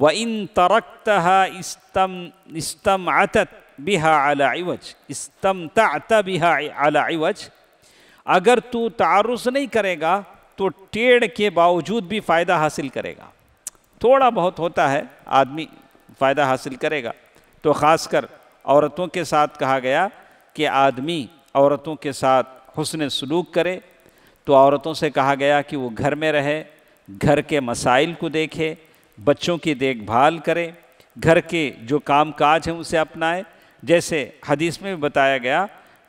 व इन तरक्त इस्तम इस्तम आतत बिहा अलावज इस्तम तिहा बिहा अलावज अगर तू तारुस नहीं करेगा तो टेढ़ के बावजूद भी फ़ायदा हासिल करेगा थोड़ा बहुत होता है आदमी फ़ायदा हासिल करेगा तो ख़ासकर औरतों के साथ कहा गया कि आदमी औरतों के साथ हसन सलूक करे तो औरतों से कहा गया कि वो घर में रहे घर के मसाइल को देखे बच्चों की देखभाल करे घर के जो काम काज हैं उसे अपनाए जैसे हदीस में भी बताया गया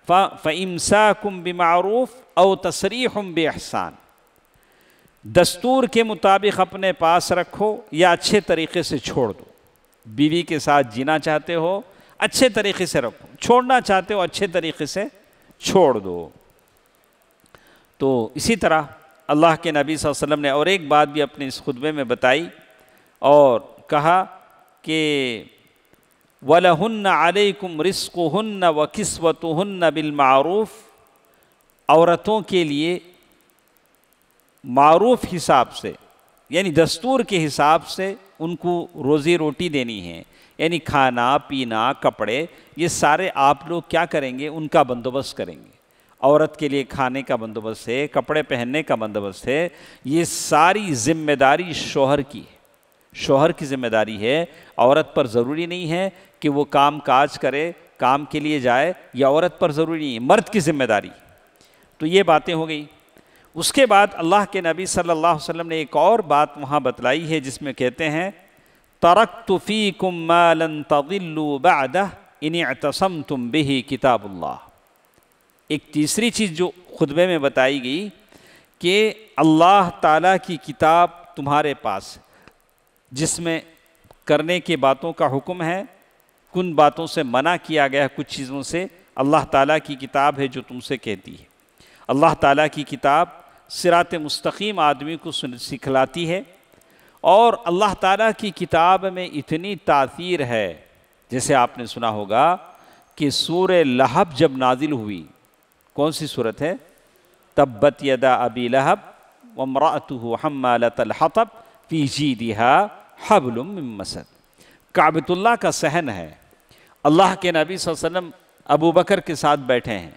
फ़मसा कुम बिमारूफ़ और तसरी हम बेहसान दस्तूर के मुताबिक अपने पास रखो या अच्छे तरीके से छोड़ दो बीवी के साथ जीना चाहते हो अच्छे तरीके से रखो छोड़ना चाहते हो अच्छे तरीके से छोड़ दो तो इसी तरह अल्लाह के नबी वसल्लम ने और एक बात भी अपने इस खुतबे में बताई और कहा कि वलहन्न अलैकुम रिस्क हन्न व किस्वत हन्न बिलमारूफ़ औरतों के लिए मरूफ हिसाब से यानी दस्तूर के हिसाब से उनको रोज़ी रोटी देनी है यानी खाना पीना कपड़े ये सारे आप लोग क्या करेंगे उनका बंदोबस्त करेंगे औरत के लिए खाने का बंदोबस्त है कपड़े पहनने का बंदोबस्त है ये सारी जिम्मेदारी शोहर की है शोहर की जिम्मेदारी है औरत पर ज़रूरी नहीं है कि वो काम काज करे काम के लिए जाए या औरत पर ज़रूरी नहीं है मर्द की जिम्मेदारी तो ये बातें हो गई उसके बाद अल्लाह के नबी सल्लल्लाहु अलैहि वसल्लम ने एक और बात वहाँ बतलाई है जिसमें कहते हैं तरक तुफ़ी कुमालन तबिल्लुबादह इन अतसम तुम बेही किताबुल्ला एक तीसरी चीज़ जो खुतबे में बताई गई कि अल्लाह ताला की किताब तुम्हारे पास जिसमें करने के बातों का हुक्म है कुन बातों से मना किया गया कुछ चीज़ों से अल्लाह ताला की किताब है जो तुमसे कहती है अल्लाह ताला की किताब सिरात मुस्तकीम आदमी को सिखलाती है और अल्लाह ताला की किताब में इतनी तासीर है जैसे आपने सुना होगा कि सूर लहब जब नाजिल हुई कौन सी सूरत है तब्बत यदा अबी लहब वमरातु हमतलब फी जी दिहा हबलमसद काबतुल्ला का सहन है अल्लाह के नबी वसल्लम अबू बकर के साथ बैठे हैं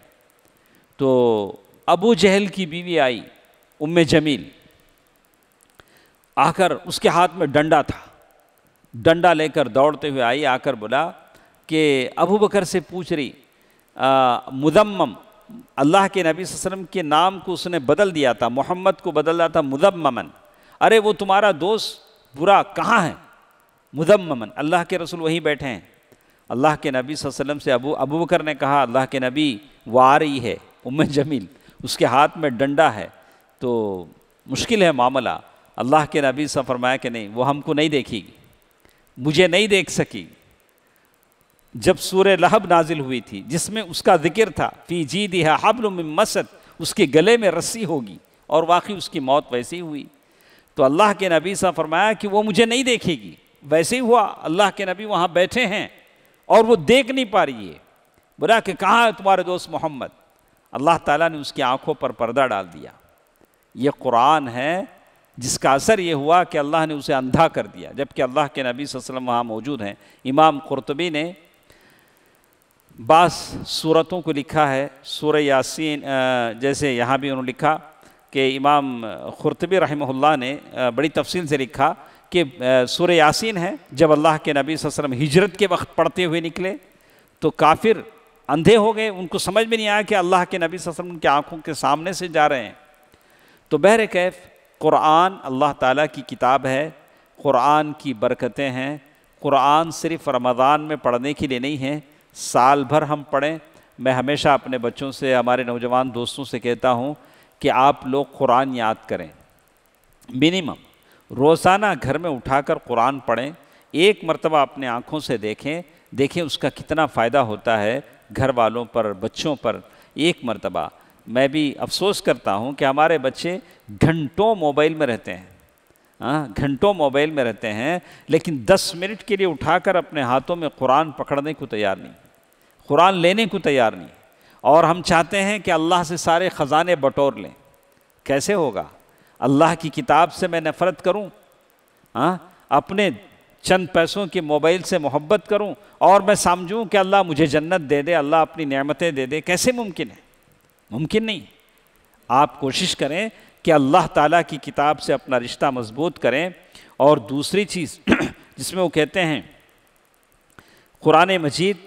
तो अबू जहल की बीवी आई उम जमील आकर उसके हाथ में डंडा था डंडा लेकर दौड़ते हुए आई आकर बोला कि अबू बकर से पूछ रही मुदम्मम अल्लाह के नबी वसम के नाम को उसने बदल दिया था मोहम्मद को बदल दिया था मुदम्मन अरे वो तुम्हारा दोस्त बुरा कहाँ है मुदम्मन अल्लाह के रसूल वहीं बैठे हैं अल्लाह के नबी वसम से अबू अबू बकर ने कहा अल्लाह के नबी आ रही है उम जमील उसके हाथ में डंडा है तो मुश्किल है मामला अल्लाह के नबी से फरमाया कि नहीं वो हमको नहीं देखेगी मुझे नहीं देख सकी जब सूर लहब नाजिल हुई थी जिसमें उसका जिक्र था फी जी दिहा हबल मसद उसके गले में रस्सी होगी और वाकई उसकी मौत वैसे ही हुई तो अल्लाह के नबी सा फरमाया कि वो मुझे नहीं देखेगी वैसे ही हुआ अल्लाह के नबी वहाँ बैठे हैं और वो देख नहीं पा रही है बोला कि कहाँ है तुम्हारे दोस्त मोहम्मद अल्लाह ताला ने उसकी आंखों पर पर्दा डाल दिया ये कुरान है जिसका असर ये हुआ कि अल्लाह ने उसे अंधा कर दिया जबकि अल्लाह के नबी वसल्लम वहाँ मौजूद हैं इमाम कुरतबी ने बास सूरतों को लिखा है सूर यासीन जैसे यहाँ भी उन्होंने लिखा कि इमाम खुरतबी रहमल्ला ने बड़ी तफसील से लिखा कि सूर यासीन है जब अल्लाह के नबी वसम हिजरत के वक्त पढ़ते हुए निकले तो काफिर अंधे हो गए उनको समझ में नहीं आया कि अल्लाह के नबी वसम उनकी आँखों के सामने से जा रहे हैं तो बहर कैफ क़ुरान अल्लाह ताला की किताब है क़ुरान की बरकतें हैं क़ुरान सिर्फ रमज़ान में पढ़ने के लिए नहीं है साल भर हम पढ़ें मैं हमेशा अपने बच्चों से हमारे नौजवान दोस्तों से कहता हूँ कि आप लोग कुरान याद करें मिनिमम रोज़ाना घर में उठाकर कुरान पढ़ें एक मरतबा अपने आँखों से देखें देखें उसका कितना फ़ायदा होता है घर वालों पर बच्चों पर एक मरतबा मैं भी अफसोस करता हूँ कि हमारे बच्चे घंटों मोबाइल में रहते हैं हाँ, घंटों मोबाइल में रहते हैं लेकिन 10 मिनट के लिए उठाकर अपने हाथों में कुरान पकड़ने को तैयार नहीं कुरान लेने को तैयार नहीं और हम चाहते हैं कि अल्लाह से सारे ख़जाने बटोर लें कैसे होगा अल्लाह की किताब से मैं नफ़रत करूँ हाँ अपने चंद पैसों के मोबाइल से मोहब्बत करूँ और मैं समझूँ कि अल्लाह मुझे जन्नत दे दे अल्लाह अपनी नेमतें दे दे कैसे मुमकिन है मुमकिन नहीं आप कोशिश करें कि अल्लाह ताला की किताब से अपना रिश्ता मजबूत करें और दूसरी चीज़ जिसमें वो कहते हैं कुरान मजीद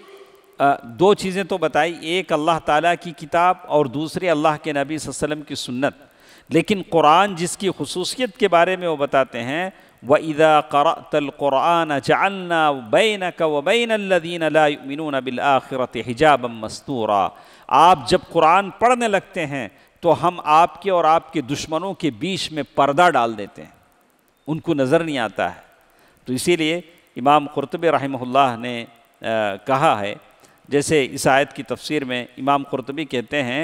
दो चीज़ें तो बताई एक अल्लाह ताला की किताब और दूसरी अल्लाह के नबी वसल्लम की सुन्नत लेकिन कुरान जिसकी खसूसियत के बारे में वो बताते हैं वईदा करातलक़ुरान जालना बैन कबैन लदीन लामिन बिलआरत हिजाब मस्तूरा आप जब कुरान पढ़ने लगते हैं तो हम आपके और आपके दुश्मनों के बीच में पर्दा डाल देते हैं उनको नज़र नहीं आता है तो इसीलिए इमाम कुरतब रहमल्ला ने कहा है जैसे इस आयत की तफसीर में इमाम कुरतबी कहते हैं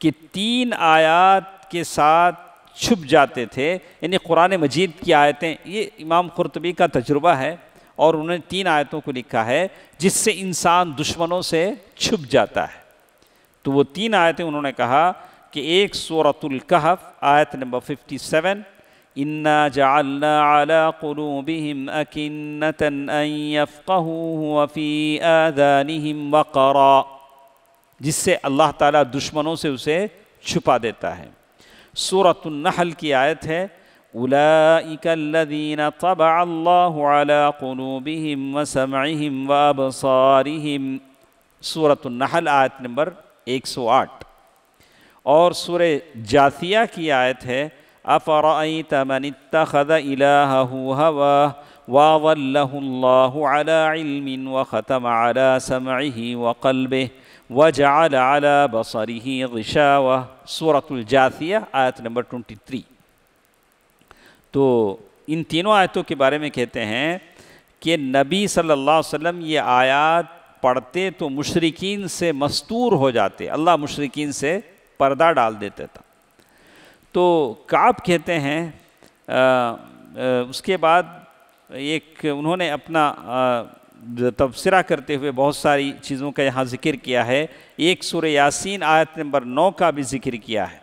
कि तीन आयात के साथ छुप जाते थे यानी कुरान मजीद की आयतें ये इमाम कुरतबी का तजुर्बा है और उन्होंने तीन आयतों को लिखा है जिससे इंसान दुश्मनों से छुप जाता है तो वो तीन आयतें उन्होंने कहा कि एक सूरतुल आयत नंबर फिफ्टी सेवन जअलना अला जिससे अल्लाह ताला दुश्मनों से उसे छुपा देता है सूरत नहल की आयत है उलाइकल्लदीन तबाल्लाबीम वसमहिम वबसारिम सूरत नहल आयत नंबर 108 और सूर जासिया की आयत है अफ़रई तमन तखद हवा वावल्ला ख़तम आला समय वक़लबे वजाल आला बसरी गशावा सूरतुलजाथिया आयत नंबर ट्वेंटी थ्री तो इन तीनों आयतों के बारे में कहते हैं कि नबी सल्लल्लाहु अलैहि वसल्लम ये आयत पढ़ते तो मुशरकिन से मस्तूर हो जाते अल्लाह मुशरकिन से पर्दा डाल देते था तो काब कहते हैं आ, आ, उसके बाद एक उन्होंने अपना आ, तबसरा करते हुए बहुत सारी चीज़ों का यहाँ जिक्र किया है एक सुर यासीन आयत नंबर नौ का भी जिक्र किया है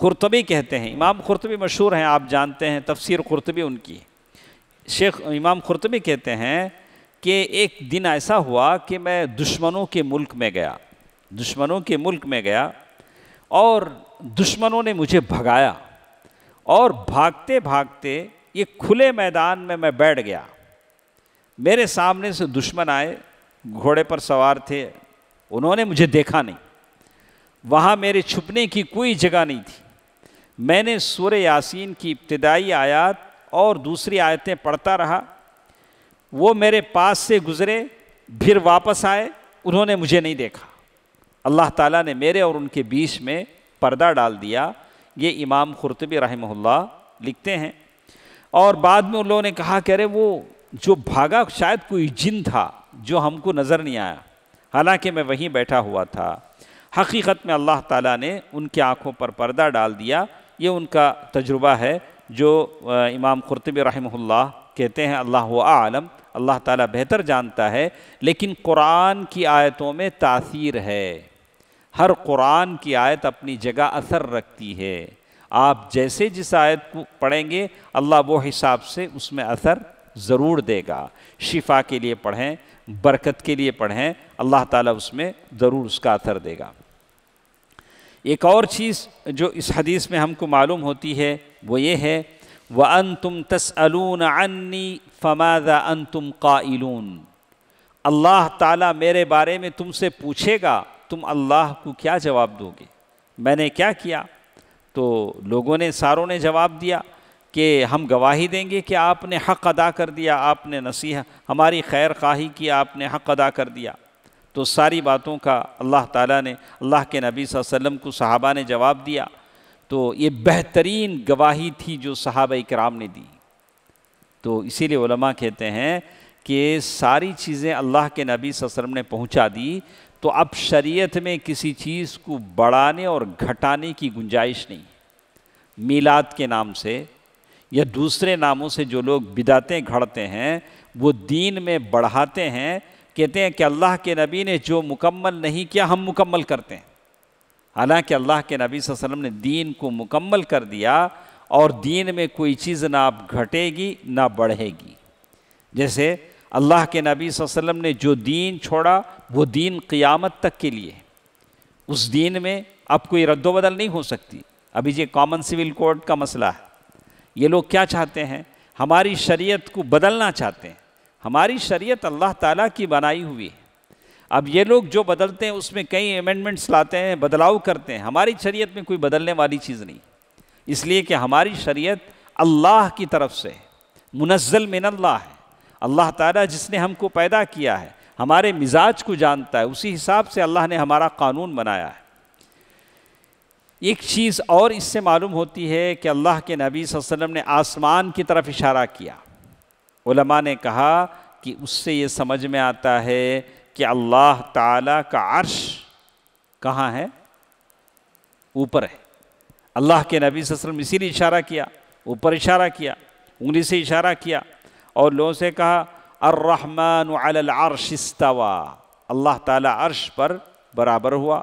खुरतबी कहते हैं इमाम खुरतबी मशहूर हैं आप जानते हैं तफसीर खुरतबी उनकी शेख इमाम खुरतबी कहते हैं कि एक दिन ऐसा हुआ कि मैं दुश्मनों के मुल्क में गया दुश्मनों के मुल्क में गया और दुश्मनों ने मुझे भगाया और भागते भागते ये खुले मैदान में मैं बैठ गया मेरे सामने से दुश्मन आए घोड़े पर सवार थे उन्होंने मुझे देखा नहीं वहाँ मेरे छुपने की कोई जगह नहीं थी मैंने सूर यासीन की इब्तदाई आयत और दूसरी आयतें पढ़ता रहा वो मेरे पास से गुज़रे फिर वापस आए उन्होंने मुझे नहीं देखा अल्लाह ताला ने मेरे और उनके बीच में पर्दा डाल दिया ये इमाम खुरतबी रहमल्ला लिखते हैं और बाद में उन लोगों ने कहा कि अरे वो जो भागा शायद कोई जिन था जो हमको नज़र नहीं आया हालांकि मैं वहीं बैठा हुआ था हकीकत में अल्लाह ताला ने उनकी आँखों पर पर्दा डाल दिया ये उनका तजुर्बा है जो इमाम खुरतब रहमल्ला कहते हैं अल्लाह आलम अल्लाह ताला बेहतर जानता है लेकिन कुरान की आयतों में तासीर है हर कुरान की आयत अपनी जगह असर रखती है आप जैसे जिस आयत को पढ़ेंगे अल्लाह वो हिसाब से उसमें असर ज़रूर देगा शिफा के लिए पढ़ें बरकत के लिए पढ़ें अल्लाह ताला उसमें ज़रूर उसका असर देगा एक और चीज़ जो इस हदीस में हमको मालूम होती है वो ये है व अन तुम तसअलून अन्नी फमादा अन तुम काइलून अल्लाह ताला मेरे बारे में तुमसे पूछेगा तुम अल्लाह को क्या जवाब दोगे मैंने क्या किया तो लोगों ने सारों ने जवाब दिया कि हम गवाही देंगे कि आपने हक अदा कर दिया आपने नसीह हमारी खैर खाही की आपने हक अदा कर दिया तो सारी बातों का अल्लाह ताला ने अल्लाह के नबी वसल्लम को सहाबा ने जवाब दिया तो ये बेहतरीन गवाही थी जो सहाब कराम ने दी तो इसीलिए उलमा कहते हैं कि सारी चीज़ें अल्लाह के नबी वसल्लम ने पहुंचा दी तो अब शरीयत में किसी चीज़ को बढ़ाने और घटाने की गुंजाइश नहीं मीलाद के नाम से या दूसरे नामों से जो लोग बिदातें घड़ते हैं वो दीन में बढ़ाते हैं कहते हैं कि अल्लाह के नबी ने जो मुकम्मल नहीं किया हम मुकम्मल करते हैं हालांकि अल्लाह के नबी वसल्लम ने दीन को मुकम्मल कर दिया और दीन में कोई चीज़ ना घटेगी ना बढ़ेगी जैसे अल्लाह के नबी वसल्लम ने जो दीन छोड़ा वो दीन क़ियामत तक के लिए उस दीन में अब कोई रद्दोबदल नहीं हो सकती अभी ये कॉमन सिविल कोड का मसला है ये लोग क्या चाहते हैं हमारी शरीयत को बदलना चाहते हैं हमारी शरीयत अल्लाह ताला की बनाई हुई है अब ये लोग जो बदलते हैं उसमें कई अमेंडमेंट्स लाते हैं बदलाव करते हैं हमारी शरीयत में कोई बदलने वाली चीज़ नहीं इसलिए कि हमारी शरीयत अल्लाह की तरफ से मुनज़ल मिनल्ला है अल्लाह ताला जिसने हमको पैदा किया है हमारे मिजाज को जानता है उसी हिसाब से अल्लाह ने हमारा कानून बनाया है एक चीज़ और इससे मालूम होती है कि अल्लाह के नबी वसल्लम ने आसमान की तरफ इशारा किया उलमा ने कहा कि उससे ये समझ में आता है कि अल्लाह ताला का अर्श कहाँ है ऊपर है अल्लाह के नबी वसल्लम इसीलिए इशारा किया ऊपर इशारा किया उंगली से इशारा किया और लोगों से कहा अर्रहमान अर्श इस्तवा अल्लाह ताला अर्श पर बराबर हुआ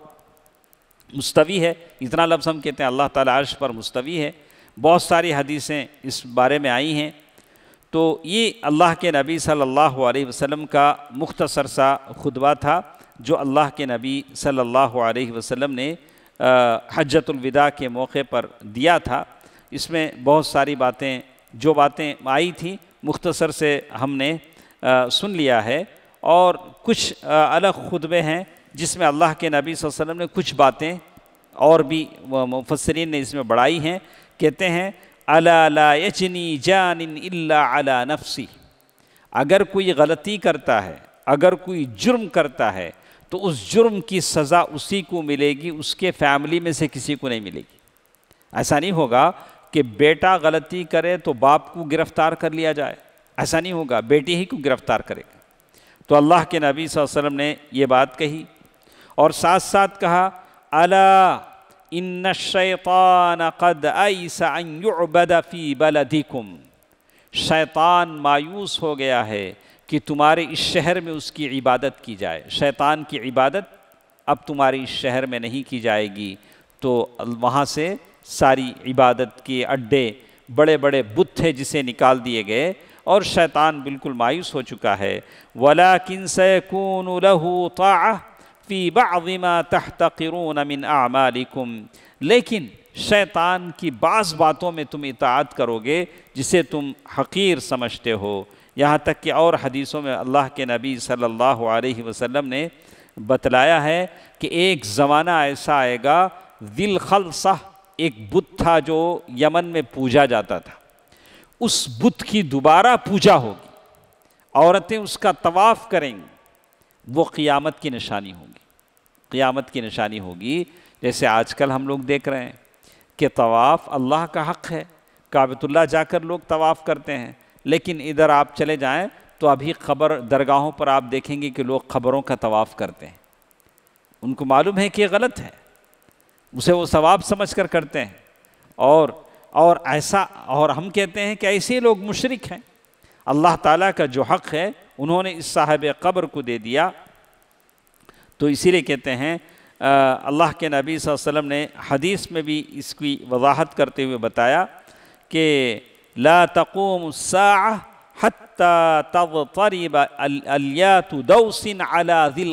मुस्तवी है इतना लफ्ज़ हम कहते हैं अल्लाह ताला अर्श पर मुस्तवी है बहुत सारी हदीसें इस बारे में आई हैं तो ये अल्लाह के नबी सल्लल्लाहु अलैहि वसल्लम का मुख्तसर सा खुतबा था जो अल्लाह के नबी सल्लल्लाहु अलैहि वसल्लम ने हजतुलविदा के मौके पर दिया था इसमें बहुत सारी बातें जो बातें आई थी मुख्तसर से हमने आ, सुन लिया है और कुछ अलग खुतबे हैं जिसमें अल्लाह के नबी वसल्लम ने कुछ बातें और भी मुफसरीन ने इसमें बढ़ाई हैं कहते हैं अला जान इल्ला अला नफसी अगर कोई गलती करता है अगर कोई जुर्म करता है तो उस जुर्म की सज़ा उसी को मिलेगी उसके फैमिली में से किसी को नहीं मिलेगी ऐसा नहीं होगा कि बेटा गलती करे तो बाप को गिरफ्तार कर लिया जाए ऐसा नहीं होगा बेटी ही को गिरफ्तार करेगा तो अल्लाह के नबी वसल्लम ने यह बात कही और साथ साथ कहा अला इन शैतान कद बल अधिकुम शैतान मायूस हो गया है कि तुम्हारे इस शहर में उसकी इबादत की जाए शैतान की इबादत अब तुम्हारे इस शहर में नहीं की जाएगी तो वहाँ से सारी इबादत के अड्डे बड़े बड़े बुत थे जिसे निकाल दिए गए और शैतान बिल्कुल मायूस हो चुका है वला किन सकून लहू ताह फ़ी बामा तहतरून लेकिन शैतान की बास बातों में तुम इतात करोगे जिसे तुम हकीर समझते हो यहाँ तक कि और हदीसों में अल्लाह के नबी सल्लल्लाहु अलैहि वसल्लम ने बतलाया है कि एक ज़माना ऐसा आएगा दिल खलसा एक बुत था जो यमन में पूजा जाता था उस बुत की दोबारा पूजा होगी औरतें उसका तवाफ़ करेंगी वो क़ियामत की निशानी होगी क़ियामत की निशानी होगी जैसे आजकल हम लोग देख रहे हैं कि तवाफ़ अल्लाह का हक़ है काबतुल्ला जाकर लोग तवाफ़ करते हैं लेकिन इधर आप चले जाएं तो अभी खबर दरगाहों पर आप देखेंगे कि लोग खबरों का तवाफ़ करते हैं उनको मालूम है कि ये गलत है उसे वो सवाब समझ कर करते हैं और और ऐसा और हम कहते हैं कि ऐसे लोग मुशरक हैं अल्लाह ताला का जो हक़ है उन्होंने इस साहब कब्र को दे दिया तो इसीलिए कहते हैं अल्लाह के नबी वसल्लम ने हदीस में भी इसकी वजाहत करते हुए बताया कि ला तकुम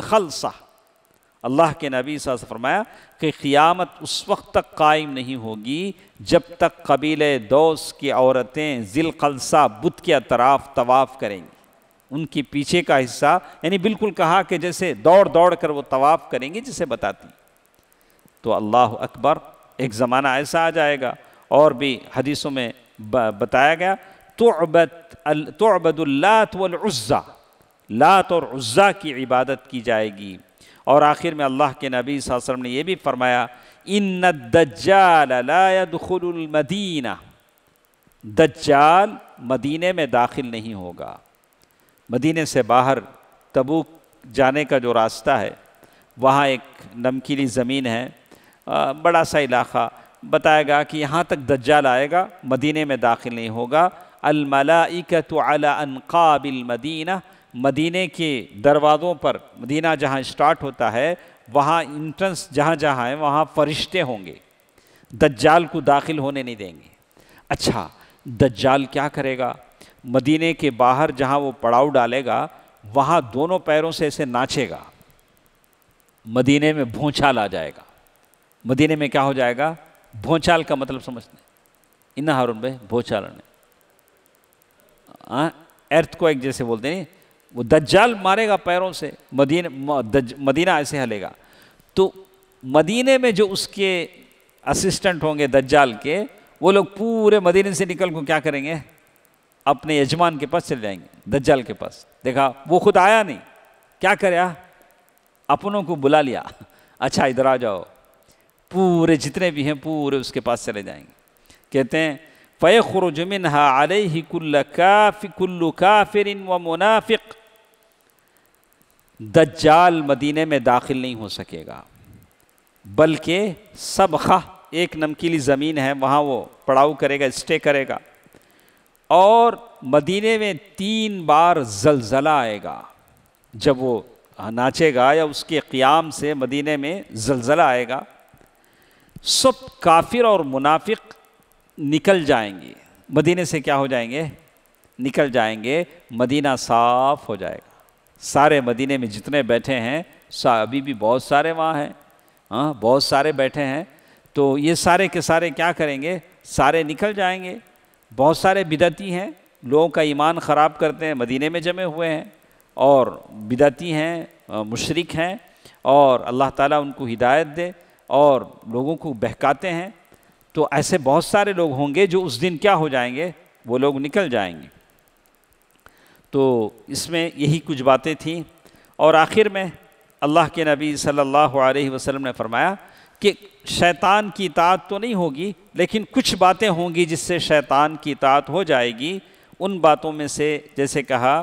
खलसा अल्लाह के नबी सा फरमाया कि क़ियामत उस वक्त तक कायम नहीं होगी जब तक कबीले दोस्त की औरतें ज़िलखलसा बुत के अतराफ़ तवाफ़ करेंगी उनके पीछे का हिस्सा यानी बिल्कुल कहा कि जैसे दौड़ दौड़ कर वो तवाफ़ करेंगे जिसे बताती तो अल्लाह अकबर एक ज़माना ऐसा आ जाएगा और भी हदीसों में बताया गया तो तोबदुल्लात वज़्ज़ा लात और उज़्ज़ा की इबादत की जाएगी और आखिर में अल्लाह के नबी सासरम ने यह भी फरमाया इन दज्जालमदीना दज्जाल मदीने में दाखिल नहीं होगा मदीने से बाहर तबूक जाने का जो रास्ता है वहाँ एक नमकीली ज़मीन है बड़ा सा इलाक़ा बताएगा कि यहाँ तक दज्जाल आएगा मदीने में दाखिल नहीं होगा अलमलाइकत अला अनकाबिल मदीना मदीने के दरवाज़ों पर मदीना जहाँ स्टार्ट होता है वहाँ इंट्रेंस जहाँ जहाँ है वहाँ फरिश्ते होंगे दज्जाल को दाखिल होने नहीं देंगे अच्छा दज्जाल क्या करेगा मदीने के बाहर जहां वो पड़ाव डालेगा वहां दोनों पैरों से ऐसे नाचेगा मदीने में भूचाल आ जाएगा मदीने में क्या हो जाएगा भूचाल का मतलब समझते हैं इन हारून भाई भूचालन हाँ अर्थ को एक जैसे बोलते हैं वो दज्जाल मारेगा पैरों से मदीन मदीना ऐसे हलेगा तो मदीने में जो उसके असिस्टेंट होंगे दज्जाल के वो लोग पूरे मदीने से निकल को क्या करेंगे अपने यजमान के पास चले जाएंगे दज्जाल के पास देखा वो खुद आया नहीं क्या कर अपनों को बुला लिया अच्छा इधर आ जाओ पूरे जितने भी हैं पूरे उसके पास चले जाएंगे कहते हैं फ़े खुरजुमिन हा ही कुल्ल काफि कुल्लु काफिर व मुनाफिक दज्जाल मदीने में दाखिल नहीं हो सकेगा बल्कि सब खा एक नमकीली ज़मीन है वहाँ वो पड़ाव करेगा स्टे करेगा और मदीने में तीन बार जलजला आएगा जब वो नाचेगा या उसके क़्याम से मदीने में जलजला आएगा सब काफिर और मुनाफिक निकल जाएंगे मदीने से क्या हो जाएंगे निकल जाएंगे मदीना साफ़ हो जाएगा सारे मदीने में जितने बैठे हैं अभी भी बहुत सारे वहाँ हैं हाँ बहुत सारे बैठे हैं तो ये सारे के सारे क्या करेंगे सारे निकल जाएंगे बहुत सारे बिदती हैं लोगों का ईमान ख़राब करते हैं मदीने में जमे हुए हैं और बिदती हैं मुशरक हैं और अल्लाह ताला उनको हिदायत दे और लोगों को बहकाते हैं तो ऐसे बहुत सारे लोग होंगे जो उस दिन क्या हो जाएंगे वो लोग निकल जाएंगे तो इसमें यही कुछ बातें थीं और आखिर में अल्लाह के नबी सल्लल्लाहु अलैहि वसल्लम ने फरमाया कि शैतान की तात तो नहीं होगी लेकिन कुछ बातें होंगी जिससे शैतान की तात हो जाएगी उन बातों में से जैसे कहा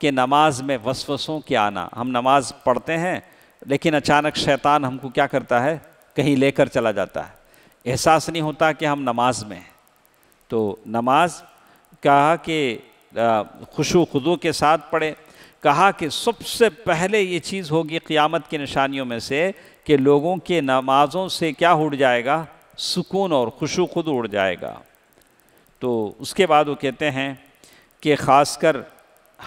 कि नमाज में वसवसों के आना हम नमाज पढ़ते हैं लेकिन अचानक शैतान हमको क्या करता है कहीं लेकर चला जाता है एहसास नहीं होता कि हम नमाज में हैं तो नमाज कहा कि खुशो खुदू के साथ पढ़ें कहा कि सबसे पहले ये चीज़ होगी क़ियामत की निशानियों में से कि लोगों के नमाज़ों से क्या उड़ जाएगा सुकून और खुशु खुद उड़ जाएगा तो उसके बाद वो कहते हैं कि ख़ासकर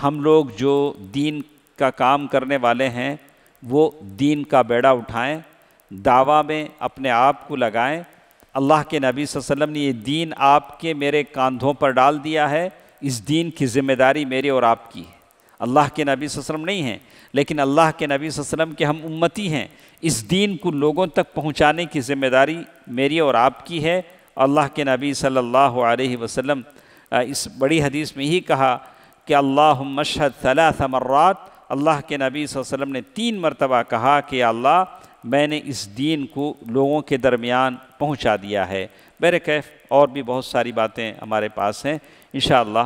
हम लोग जो दीन का काम करने वाले हैं वो दीन का बेड़ा उठाएं दावा में अपने आप को लगाएं अल्लाह के नबी वसल्लम ने ये दीन आपके मेरे कंधों पर डाल दिया है इस दीन की ज़िम्मेदारी मेरी और आपकी है अल्लाह के नबी वसम नहीं हैं लेकिन अल्लाह के नबी वसम के हम उम्मती हैं इस दीन को लोगों तक पहुँचाने की जिम्मेदारी मेरी और आपकी है अल्लाह के नबी सल्लल्लाहु अलैहि वसल्लम इस बड़ी हदीस में ही कहा कि अल्लाह मशहद सलामर्रात अल्लाह के नबी वसम ने तीन मरतबा कहा कि अल्लाह मैंने इस दीन को लोगों के दरमियान पहुँचा दिया है बर कैफ और भी बहुत सारी बातें हमारे पास हैं इन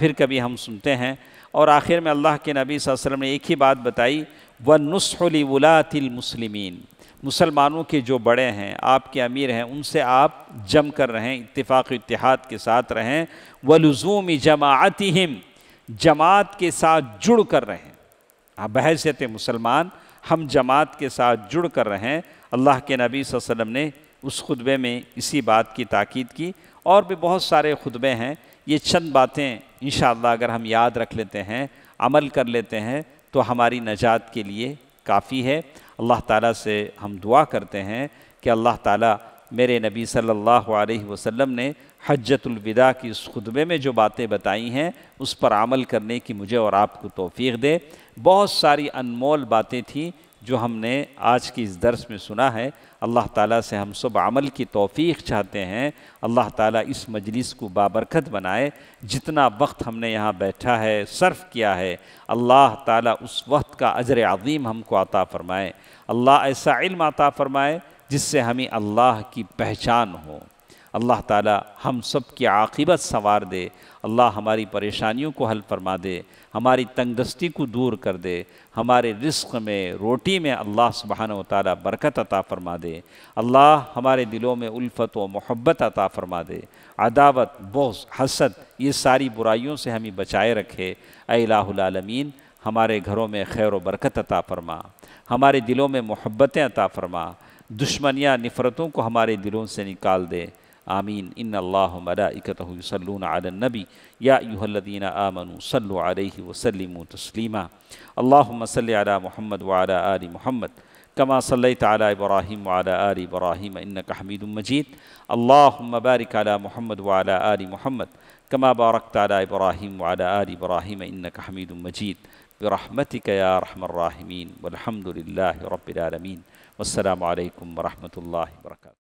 फिर कभी हम सुनते हैं और आखिर में अल्लाह के नबी वसल्लम ने एक ही बात बताई व नुसहलीवलातिलमसलिमिन मुसलमानों के जो बड़े हैं आपके अमीर हैं उनसे आप जम कर रहें इतफ़ाक़ इतिहाद के साथ रहें व लज़ूम जमातिम जमात के साथ जुड़ कर रहें हाँ बहसीत मुसलमान हम जमात के साथ जुड़ कर रहें अल्लाह के नबी वसल्लम ने उस खुतबे में इसी बात की ताकीद की और भी बहुत सारे खुतबे हैं ये चंद बातें इन अगर हम याद रख लेते हैं अमल कर लेते हैं तो हमारी नजात के लिए काफ़ी है अल्लाह ताला से हम दुआ करते हैं कि अल्लाह ताला मेरे नबी सल्लल्लाहु अलैहि वसल्लम ने हजतुलविदा की इस खुतबे में जो बातें बताई हैं उस पर अमल करने की मुझे और आपको तोफ़ी दे बहुत सारी अनमोल बातें थीं जो हमने आज की इस दर्स में सुना है अल्लाह ताला से हम सब अमल की तौफीक चाहते हैं अल्लाह ताला इस मजलिस को बाबरकत बनाए जितना वक्त हमने यहाँ बैठा है सर्फ़ किया है अल्लाह ताला उस वक्त का अजर अजीम हमको अता फ़रमाए अल्लाह ऐसा इल्म अता फ़रमाए जिससे हमें अल्लाह की पहचान हो अल्लाह ताला हम सब की आक़िबत संवार दे अल्लाह हमारी परेशानियों को हल फरमा दे हमारी तंगदस्ती को दूर कर दे हमारे रिस्क में रोटी में अल्लाह सुबहान ताली बरकत अता फ़रमा दे अल्लाह हमारे दिलों में उल्फत व मोहब्बत अता फ़रमा दे अदावत बोस हसद ये सारी बुराइयों से हमें बचाए रखे अलामीन हमारे घरों में खैर व बरकत अता फ़रमा हमारे दिलों में मोहब्बतें अता फ़रमा दुश्मनियाँ नफ़रतों को हमारे दिलों से निकाल दे آمين إن الله ملائكته يصلون على النبي يا أيها الذين آمنوا صلوا عليه وسلموا تسليما اللهم صل على محمد وعلى آل محمد كما صليت على إبراهيم وعلى آل إبراهيم إنك حميد مجيد اللهم بارك على محمد وعلى آل محمد كما باركت على إبراهيم وعلى آل إبراهيم إنك حميد مجيد برحمتك يا أرحم الراحمين والحمد لله رب العالمين والسلام عليكم ورحمة الله وبركاته